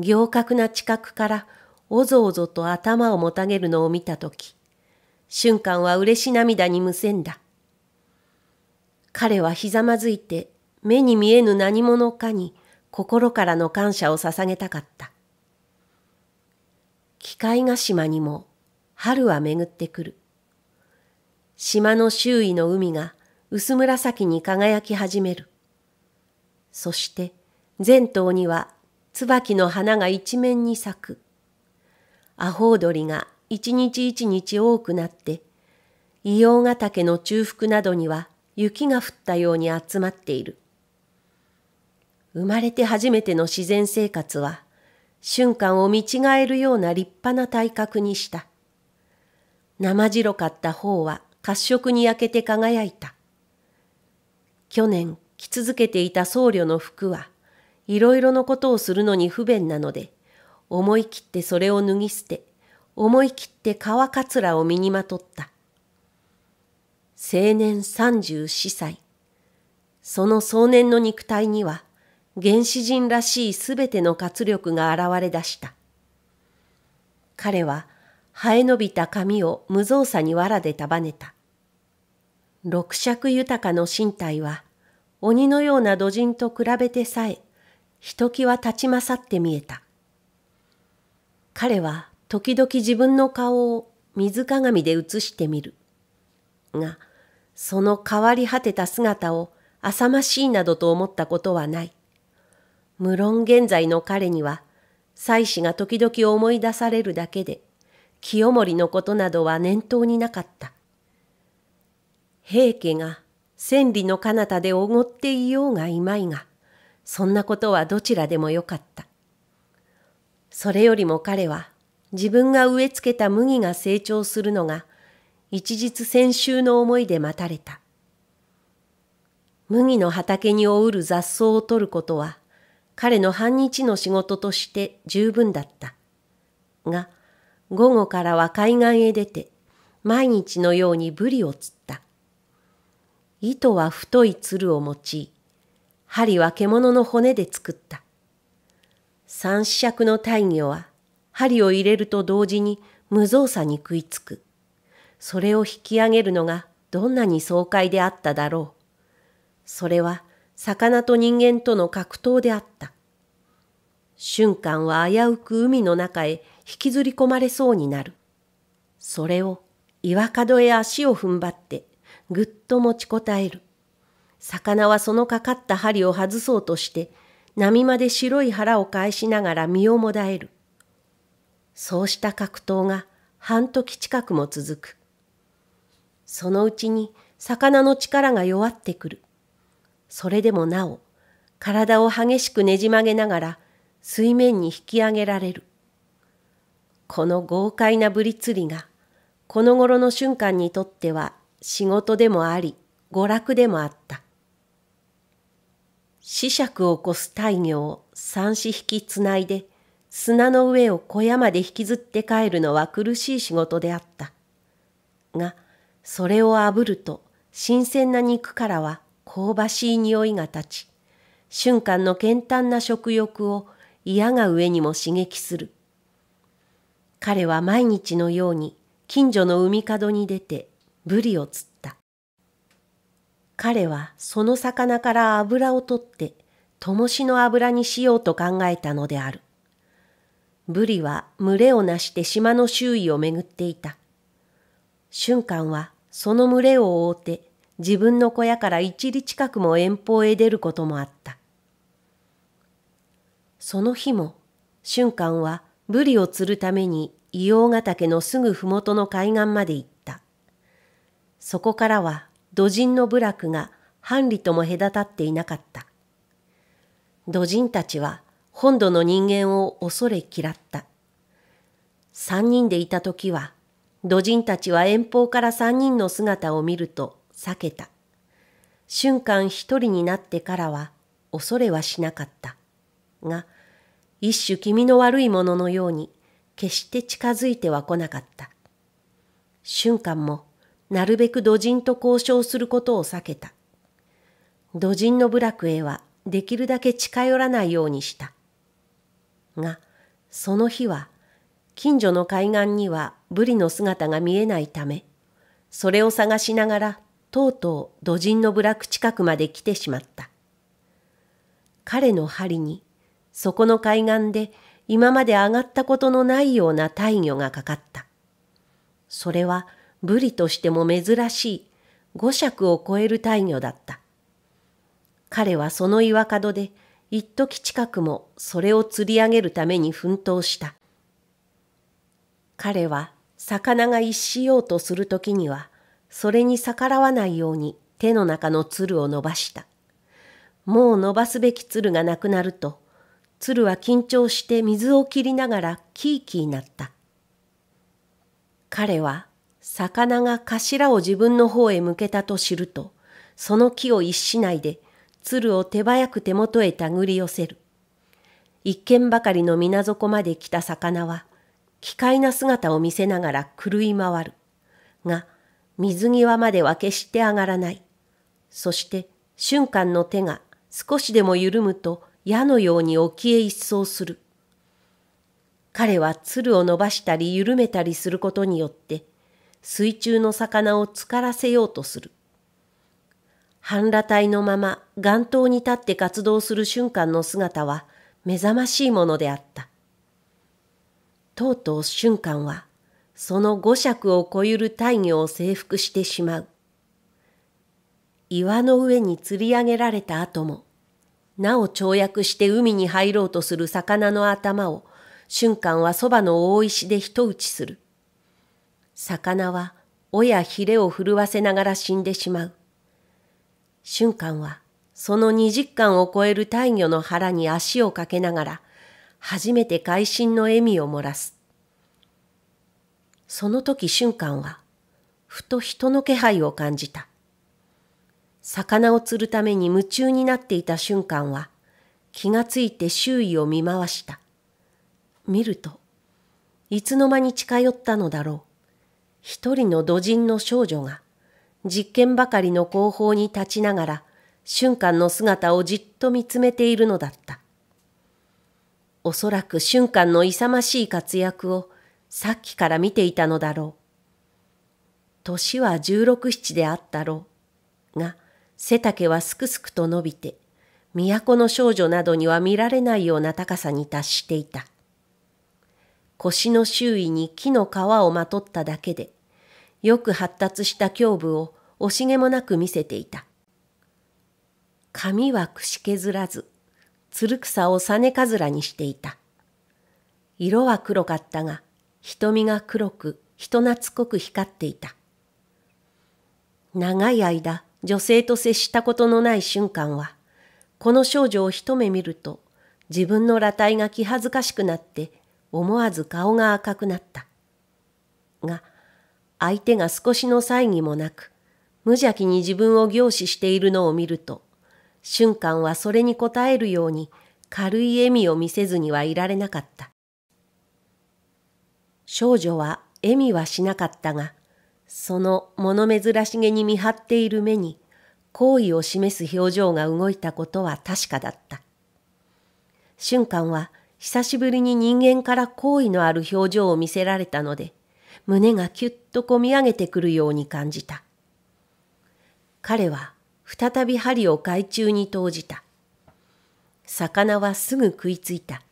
行革な近くからおぞおぞと頭をもたげるのを見たとき、瞬間は嬉し涙にむせんだ。彼はひざまずいて目に見えぬ何者かに心からの感謝を捧げたかった。機械ヶ島にも春は巡ってくる。島の周囲の海が薄紫に輝き始める。そして前頭には椿の花が一面に咲く。アホウドリが一日一日多くなって、硫黄ヶ岳の中腹などには雪が降ったように集まっている。生まれて初めての自然生活は、瞬間を見違えるような立派な体格にした。生白かった方は褐色に焼けて輝いた。去年着続けていた僧侶の服は、いろいろのことをするのに不便なので、思い切ってそれを脱ぎ捨て、思い切って川かつらを身にまとった。青年三十四歳。その壮年の肉体には、原始人らしいすべての活力が現れ出した。彼は生え伸びた髪を無造作に藁で束ねた。六尺豊かの身体は、鬼のような土人と比べてさえひときわ立ち勝って見えた。彼は時々自分の顔を水鏡で映してみる。が、その変わり果てた姿を浅ましいなどと思ったことはない。無論現在の彼には、妻子が時々思い出されるだけで、清盛のことなどは念頭になかった。平家が千里の彼方でおごっていようがいまいが、そんなことはどちらでもよかった。それよりも彼は自分が植え付けた麦が成長するのが一日先週の思いで待たれた。麦の畑に覆る雑草を取ることは彼の半日の仕事として十分だった。が、午後からは海岸へ出て毎日のようにブリを釣った。糸は太い鶴を用い、針は獣の骨で作った。三尺の大魚は針を入れると同時に無造作に食いつく。それを引き上げるのがどんなに爽快であっただろう。それは魚と人間との格闘であった。瞬間は危うく海の中へ引きずり込まれそうになる。それを岩角へ足を踏ん張ってぐっと持ちこたえる。魚はそのかかった針を外そうとして、波まで白い腹を返しながら身をもだえる。そうした格闘が半時近くも続く。そのうちに魚の力が弱ってくる。それでもなお、体を激しくねじ曲げながら水面に引き上げられる。この豪快なブリ釣りが、この頃の瞬間にとっては仕事でもあり、娯楽でもあった。死尺を起こす大魚を三子引きつないで、砂の上を小屋まで引きずって帰るのは苦しい仕事であった。が、それを炙ると、新鮮な肉からは香ばしい匂いが立ち、瞬間の健端な食欲を嫌が上にも刺激する。彼は毎日のように近所の海角に出てブリを釣っ彼はその魚から油を取って、灯しの油にしようと考えたのである。ブリは群れをなして島の周囲を巡っていた。瞬間はその群れを覆って自分の小屋から一里近くも遠方へ出ることもあった。その日も瞬間はブリを釣るために硫黄ヶ岳のすぐふもとの海岸まで行った。そこからは土人の部落が藩里とも隔たっていなかった。土人たちは本土の人間を恐れ嫌った。三人でいた時は、土人たちは遠方から三人の姿を見ると避けた。瞬間一人になってからは恐れはしなかった。が、一種気味の悪いもののように決して近づいては来なかった。瞬間もなるべく土人と交渉することを避けた。土人の部落へはできるだけ近寄らないようにした。が、その日は、近所の海岸にはブリの姿が見えないため、それを探しながら、とうとう土人の部落近くまで来てしまった。彼の針に、そこの海岸で今まで上がったことのないような大魚がかかった。それはブリとしても珍しい五尺を超える大魚だった。彼はその岩角で一時近くもそれを釣り上げるために奮闘した。彼は魚が一しようとするときには、それに逆らわないように手の中の鶴を伸ばした。もう伸ばすべき鶴がなくなると、鶴は緊張して水を切りながらキーキーなった。彼は魚が頭を自分の方へ向けたと知ると、その木を一しないで、鶴を手早く手元へ手繰り寄せる。一軒ばかりの水底まで来た魚は、奇怪な姿を見せながら狂い回る。が、水際までは決して上がらない。そして瞬間の手が少しでも緩むと矢のように沖へ一掃する。彼は鶴を伸ばしたり緩めたりすることによって水中の魚をつからせようとする。半裸体のまま岩頭に立って活動する瞬間の姿は目覚ましいものであった。とうとう瞬間はその五尺を超ゆる大魚を征服してしまう。岩の上に釣り上げられた後も、なお跳躍して海に入ろうとする魚の頭を瞬間はそばの大石で一打ちする。魚は尾やひれを震わせながら死んでしまう。瞬間はその二十巻を超える大魚の腹に足をかけながら、初めて会心の笑みを漏らす。その時瞬間は、ふと人の気配を感じた。魚を釣るために夢中になっていた瞬間は、気がついて周囲を見回した。見ると、いつの間に近寄ったのだろう。一人の土人の少女が、実験ばかりの後方に立ちながら、瞬間の姿をじっと見つめているのだった。おそらく瞬間の勇ましい活躍をさっきから見ていたのだろう。年は十六七であったろう。が、背丈はすくすくと伸びて、都の少女などには見られないような高さに達していた。腰の周囲に木の皮をまとっただけで、よく発達した胸部を惜しげもなく見せていた。髪はくし削らず、つる草をさねかずらにしていた。色は黒かったが、瞳が黒く、人懐っこく光っていた。長い間、女性と接したことのない瞬間は、この少女を一目見ると、自分の裸体が気恥ずかしくなって思わず顔が赤くなった。が、相手が少しの猜疑もなく、無邪気に自分を凝視しているのを見ると、瞬間はそれに応えるように軽い笑みを見せずにはいられなかった。少女は笑みはしなかったが、その物珍しげに見張っている目に、好意を示す表情が動いたことは確かだった。瞬間は久しぶりに人間から好意のある表情を見せられたので、胸がキュッとこみ上げてくるように感じた。彼は再び針を海中に投じた。魚はすぐ食いついた。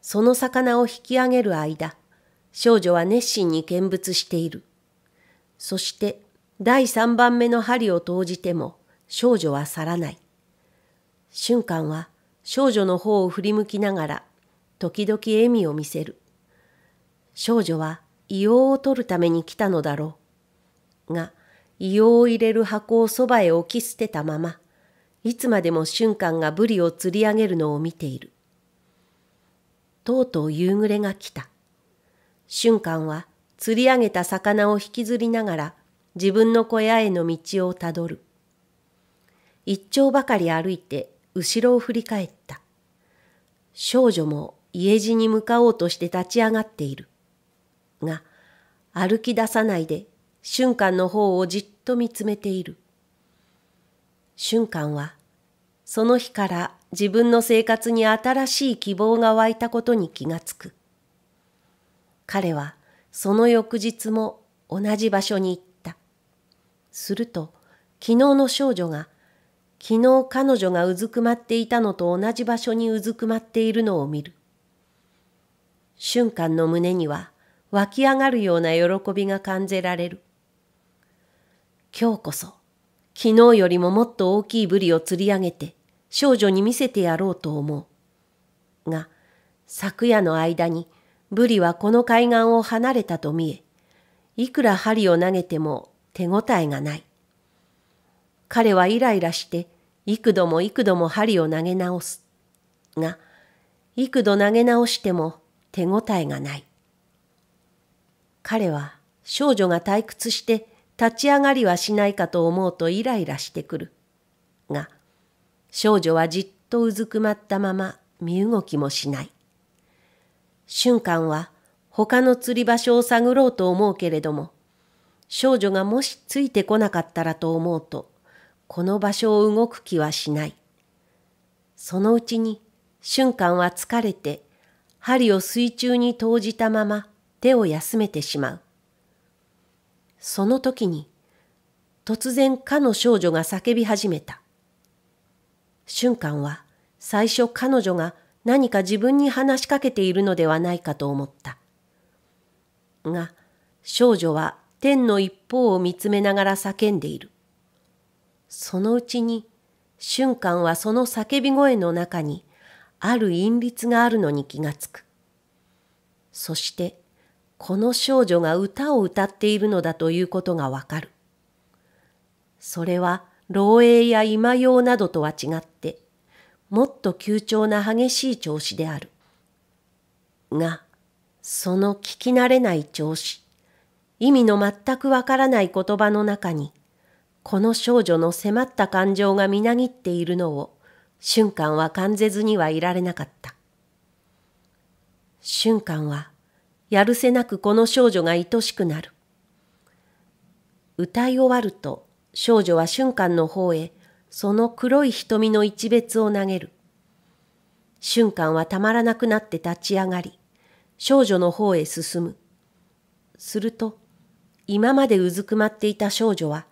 その魚を引き上げる間、少女は熱心に見物している。そして第三番目の針を投じても少女は去らない。瞬間は少女の方を振り向きながら、時々笑みを見せる。少女は硫黄を取るために来たのだろう。が、硫黄を入れる箱をそばへ置き捨てたまま、いつまでも瞬間がブリを釣り上げるのを見ている。とうとう夕暮れが来た。瞬間は釣り上げた魚を引きずりながら自分の小屋への道をたどる。一丁ばかり歩いて後ろを振り返った。少女も家路に向かおうとして立ち上がっている。が、歩き出さないで瞬間の方をじっと見つめている。瞬間は、その日から自分の生活に新しい希望が湧いたことに気がつく。彼はその翌日も同じ場所に行った。すると、昨日の少女が昨日彼女がうずくまっていたのと同じ場所にうずくまっているのを見る。瞬間の胸には湧き上がるような喜びが感じられる。今日こそ、昨日よりももっと大きいブリを釣り上げて少女に見せてやろうと思う。が、昨夜の間にブリはこの海岸を離れたと見え、いくら針を投げても手応えがない。彼はイライラして幾度も幾度も針を投げ直す。が、幾度投げ直しても手応えがない。彼は少女が退屈して立ち上がりはしないかと思うとイライラしてくる。が、少女はじっとうずくまったまま身動きもしない。瞬間は他の釣り場所を探ろうと思うけれども、少女がもしついてこなかったらと思うとこの場所を動く気はしない。そのうちに瞬間は疲れて針を水中に投じたまま手を休めてしまう。その時に突然かの少女が叫び始めた。瞬間は最初彼女が何か自分に話しかけているのではないかと思った。が少女は天の一方を見つめながら叫んでいる。そのうちに瞬間はその叫び声の中にある韻律があるのに気がつく。そしてこの少女が歌を歌っているのだということがわかる。それは漏洩や今用などとは違って、もっと急調な激しい調子である。が、その聞き慣れない調子、意味の全くわからない言葉の中に、この少女の迫った感情がみなぎっているのを瞬間は感じずにはいられなかった。瞬間はやるせなくこの少女が愛しくなる。歌い終わると少女は瞬間の方へその黒い瞳の一別を投げる。瞬間はたまらなくなって立ち上がり、少女の方へ進む。すると、今までうずくまっていた少女は、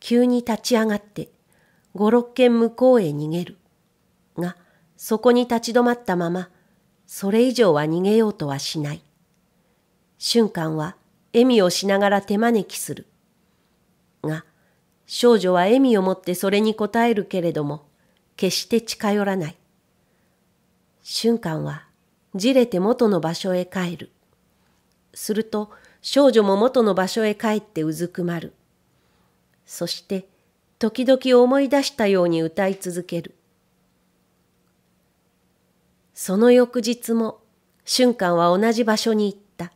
急に立ち上がって五六軒向こうへ逃げるがそこに立ち止まったままそれ以上は逃げようとはしない瞬間は笑みをしながら手招きするが少女は笑みをもってそれに応えるけれども決して近寄らない瞬間はじれて元の場所へ帰るすると少女も元の場所へ帰ってうずくまるそして時々思い出したように歌い続ける。その翌日も瞬間は同じ場所に行った。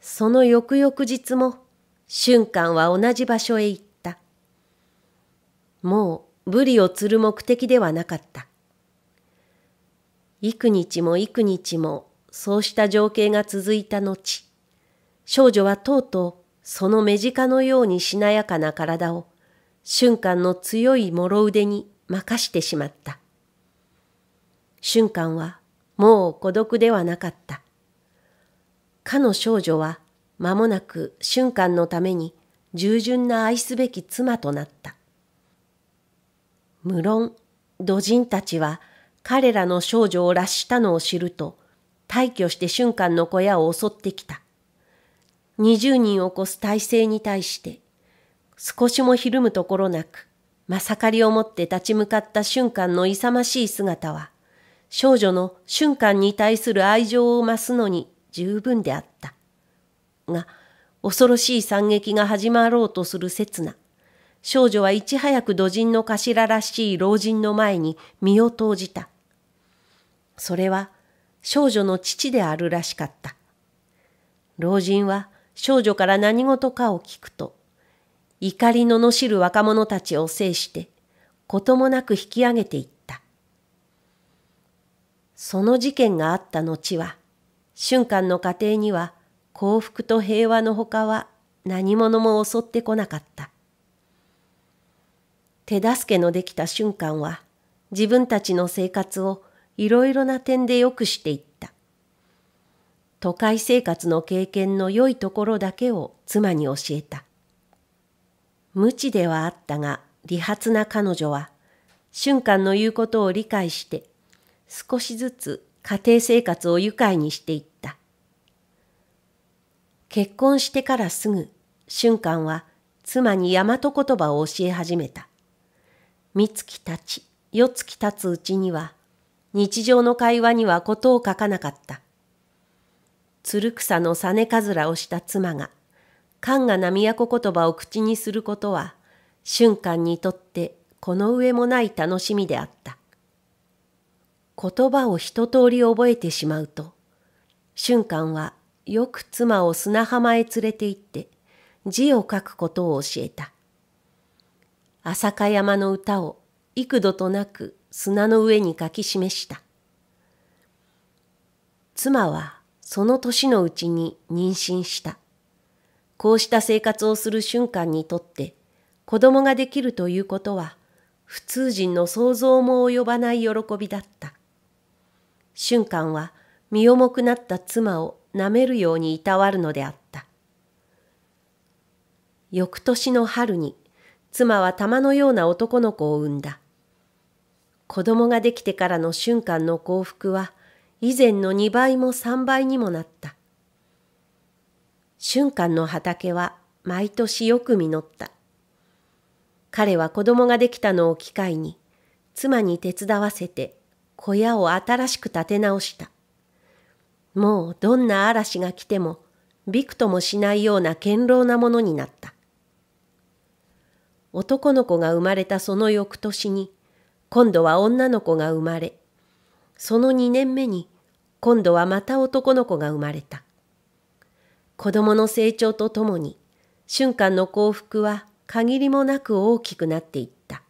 その翌々日も瞬間は同じ場所へ行った。もうブリを釣る目的ではなかった。幾日も幾日もそうした情景が続いた後、少女はとうとうその目近のようにしなやかな体を瞬間の強い諸腕に任してしまった。瞬間はもう孤独ではなかった。かの少女は間もなく瞬間のために従順な愛すべき妻となった。無論、土人たちは彼らの少女を拉したのを知ると、退去して瞬間の小屋を襲ってきた。20人を超す体制に対して、少しもひるむところなく、まさかりを持って立ち向かった瞬間の勇ましい姿は、少女の瞬間に対する愛情を増すのに十分であった。が、恐ろしい惨劇が始まろうとする刹那、少女はいち早く土人の頭らしい老人の前に身を投じた。それは少女の父であるらしかった。老人は少女から何事かを聞くと、怒りののしる若者たちを制して、こともなく引き上げていった。その事件があった後は、瞬間の家庭には幸福と平和のほかは何者も襲ってこなかった。手助けのできた瞬間は、自分たちの生活をいろいろな点で良くしていった。都会生活の経験の良いところだけを妻に教えた。無知ではあったが、理髪な彼女は、瞬間の言うことを理解して、少しずつ家庭生活を愉快にしていった。結婚してからすぐ、瞬間は妻に大和言葉を教え始めた。三月たち、四月たつうちには、日常の会話には事を書かなかった。鶴草の実かずらをした妻が、んがな都言葉を口にすることは、瞬間にとってこの上もない楽しみであった。言葉を一通り覚えてしまうと、瞬間はよく妻を砂浜へ連れて行って字を書くことを教えた。浅香山の歌を幾度となく砂の上に書き示した。妻はその年のうちに妊娠した。こうした生活をする瞬間にとって、子供ができるということは、普通人の想像も及ばない喜びだった。瞬間は身重くなった妻を舐めるようにいたわるのであった。翌年の春に妻は玉のような男の子を産んだ。子供ができてからの瞬間の幸福は以前の2倍も3倍にもなった。瞬間の畑は毎年よく実った。彼は子供ができたのを機会に、妻に手伝わせて小屋を新しく建て直した。もうどんな嵐が来てもびくともしないような堅牢なものになった。男の子が生まれたその翌年に、今度は女の子が生まれ、その2年目に今度はまた男の子が生まれた。子供の成長とともに、瞬間の幸福は限りもなく大きくなっていった。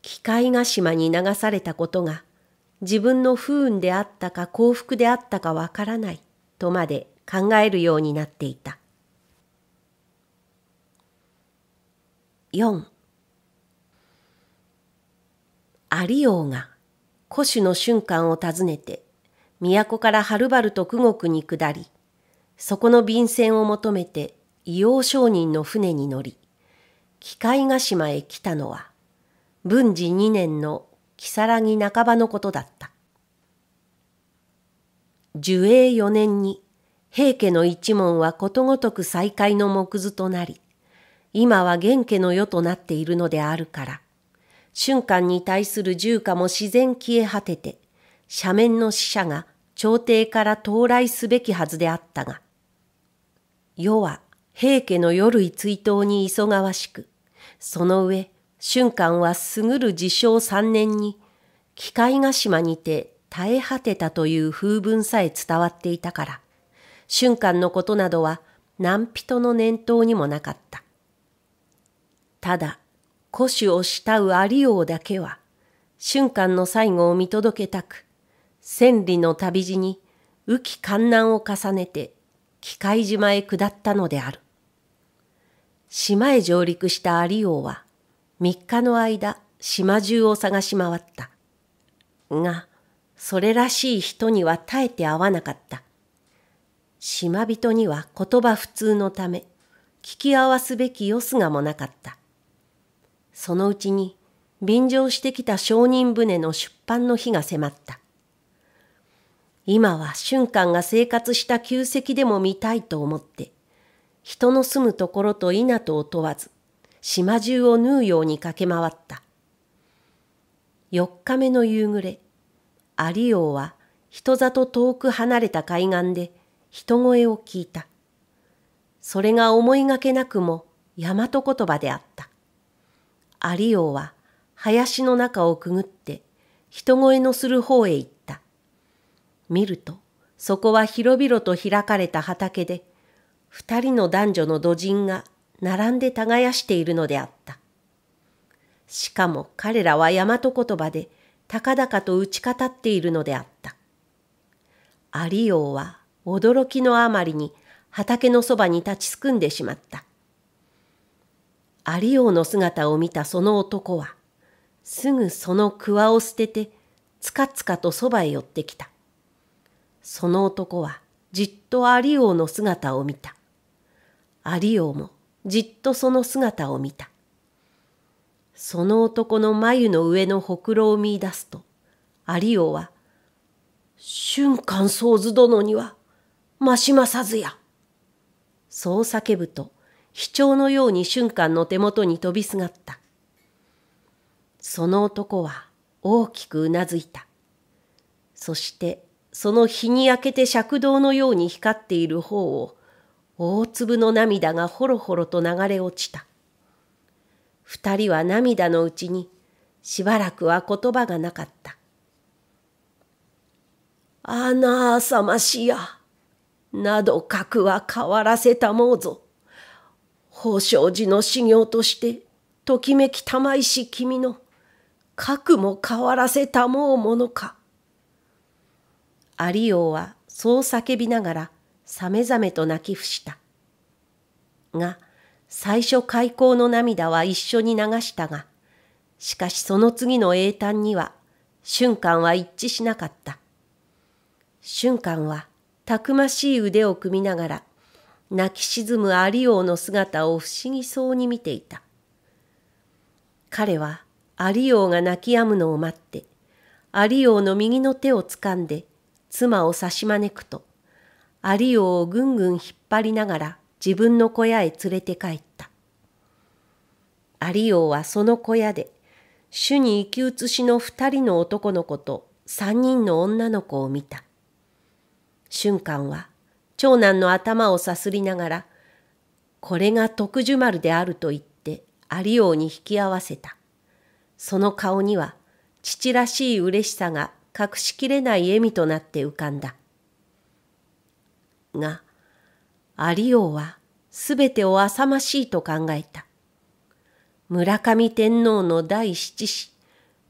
機械ヶ島に流されたことが、自分の不運であったか幸福であったかわからないとまで考えるようになっていた。4有リ王が古種の瞬間を訪ねて、都からはるばると九国に下り、そこの便船を求めて硫黄商人の船に乗り、機械ヶ島へ来たのは、文治二年の如木半ばのことだった。寿永四年に、平家の一門はことごとく再開の木図となり、今は元家の世となっているのであるから、瞬間に対する重火も自然消え果てて、斜面の死者が朝廷から到来すべきはずであったが、世は平家の夜い追悼に忙わしく、その上、瞬間はすぐる自称三年に、機械ヶ島にて耐え果てたという風文さえ伝わっていたから、瞬間のことなどは何人の念頭にもなかった。ただ、古酒を慕う有王だけは、瞬間の最後を見届けたく、千里の旅路に、雨季観難を重ねて、機械島へ下ったのである。島へ上陸した有王は、3日の間、島中を探し回った。が、それらしい人には耐えて合わなかった。島人には言葉普通のため、聞き合わすべきよすがもなかった。そのうちに便乗してきた商人船の出版の日が迫った。今は瞬間が生活した旧跡でも見たいと思って、人の住むところと稲とを問わず、島中を縫うように駆け回った。四日目の夕暮れ、有王は人里遠く離れた海岸で人声を聞いた。それが思いがけなくも大和言葉であった。有王は林の中をくぐって人声のする方へ行った。見ると、そこは広々と開かれた畑で、二人の男女の土人が並んで耕しているのであった。しかも彼らは大和言葉で、高々と打ち語っているのであった。有王は驚きのあまりに畑のそばに立ちすくんでしまった。有リ王の姿を見たその男は、すぐそのわを捨てて、つかつかとそばへ寄ってきた。その男は、じっと有リ王の姿を見た。有リ王も、じっとその姿を見た。その男の眉の上のほくろを見いだすと、有リは、瞬間宗図殿には、ましまさずや。そう叫ぶと、飛鳥のように瞬間の手元に飛びすがった。その男は大きくうなずいた。そしてその日に焼けて尺道のように光っている方を大粒の涙がほろほろと流れ落ちた。二人は涙のうちにしばらくは言葉がなかった。あなあさましや、などかくは変わらせたもうぞ。宝生寺の修行として、ときめき玉石君の、核も変わらせたもうものか。有王はそう叫びながら、さめざめと泣き伏した。が、最初開口の涙は一緒に流したが、しかしその次の英単には、瞬間は一致しなかった。瞬間は、たくましい腕を組みながら、泣き沈むアリオの姿を不思議そうに見ていた。彼はアリオが泣き止むのを待って、アリオの右の手を掴んで、妻を差し招くと、アリオをぐんぐん引っ張りながら自分の小屋へ連れて帰った。アリオはその小屋で、主に生き写しの二人の男の子と三人の女の子を見た。瞬間は長男の頭をさすりながら、これが徳寿丸であると言って有王に引き合わせた。その顔には父らしい嬉しさが隠しきれない笑みとなって浮かんだ。が、有王はすべてを浅ましいと考えた。村上天皇の第七子、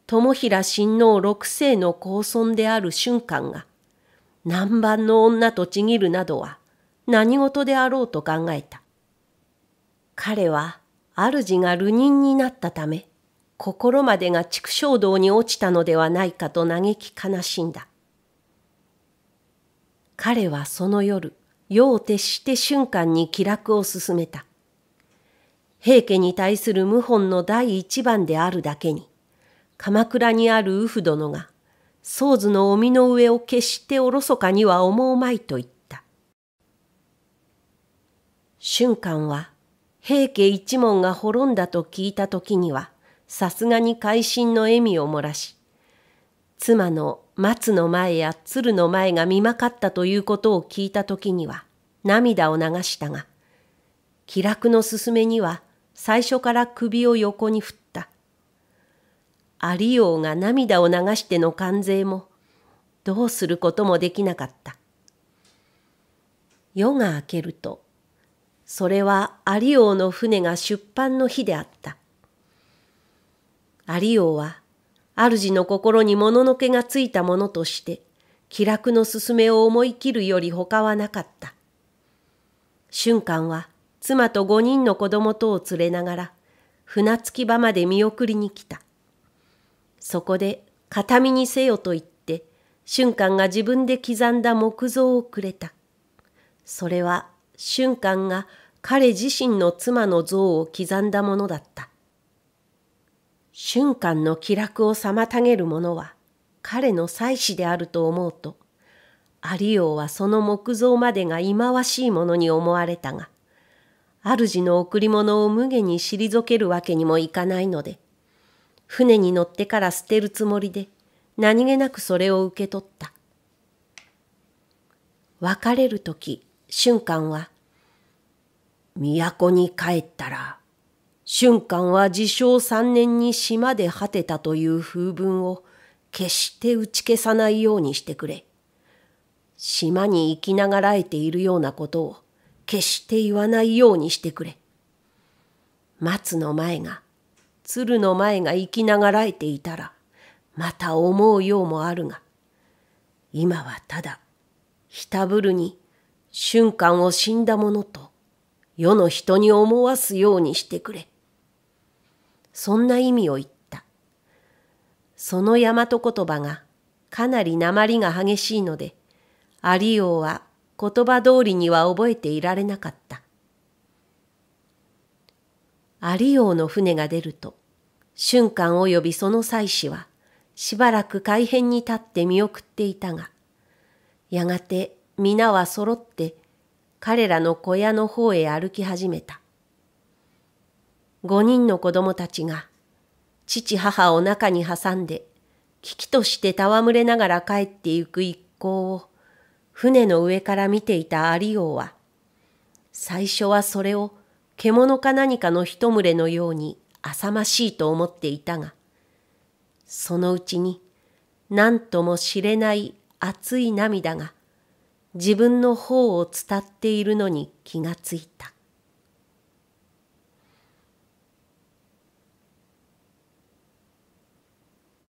友平親王六世の高尊である瞬間が、南蛮の女とちぎるなどは何事であろうと考えた。彼は主が流人になったため、心までが畜生道に落ちたのではないかと嘆き悲しんだ。彼はその夜、夜を徹して瞬間に気楽を進めた。平家に対する謀反の第一番であるだけに、鎌倉にある右府殿が宗図のお身の上を決しておろそかには思うまいと言った。瞬間は、平家一門が滅んだと聞いた時には、さすがに会心の笑みを漏らし、妻の松の前や鶴の前が見まかったということを聞いた時には、涙を流したが、気楽の勧めには、最初から首を横に振っ有王が涙を流しての関税も、どうすることもできなかった。夜が明けると、それは有王の船が出版の日であった。有王は、主の心にもののけがついたものとして、気楽の勧めを思い切るより他はなかった。瞬間は、妻と五人の子供とを連れながら、船着き場まで見送りに来た。そこで形見にせよと言って、瞬間が自分で刻んだ木像をくれた。それは瞬間が彼自身の妻の像を刻んだものだった。瞬間の気楽を妨げるものは彼の妻子であると思うと、有王はその木像までが忌まわしいものに思われたが、主の贈り物を無下に退けるわけにもいかないので、船に乗ってから捨てるつもりで何気なくそれを受け取った。別れるとき、瞬間は、都に帰ったら、瞬間は自称三年に島で果てたという風文を決して打ち消さないようにしてくれ。島に生きながらえているようなことを決して言わないようにしてくれ。松の前が鶴の前が生きながらえていたら、また思うようもあるが、今はただ、ひたぶるに瞬間を死んだものと、世の人に思わすようにしてくれ。そんな意味を言った。その大和言葉がかなり鉛が激しいので、有王は言葉通りには覚えていられなかった。有王の船が出ると、瞬間及びその祭祀は、しばらく改変に立って見送っていたが、やがて皆は揃って彼らの小屋の方へ歩き始めた。五人の子供たちが、父母を中に挟んで、危機として戯れながら帰ってゆく一行を、船の上から見ていたアリオは、最初はそれを獣か何かの一群れのように浅ましいと思っていたが、そのうちに何とも知れない熱い涙が自分の方を伝っているのに気がついた。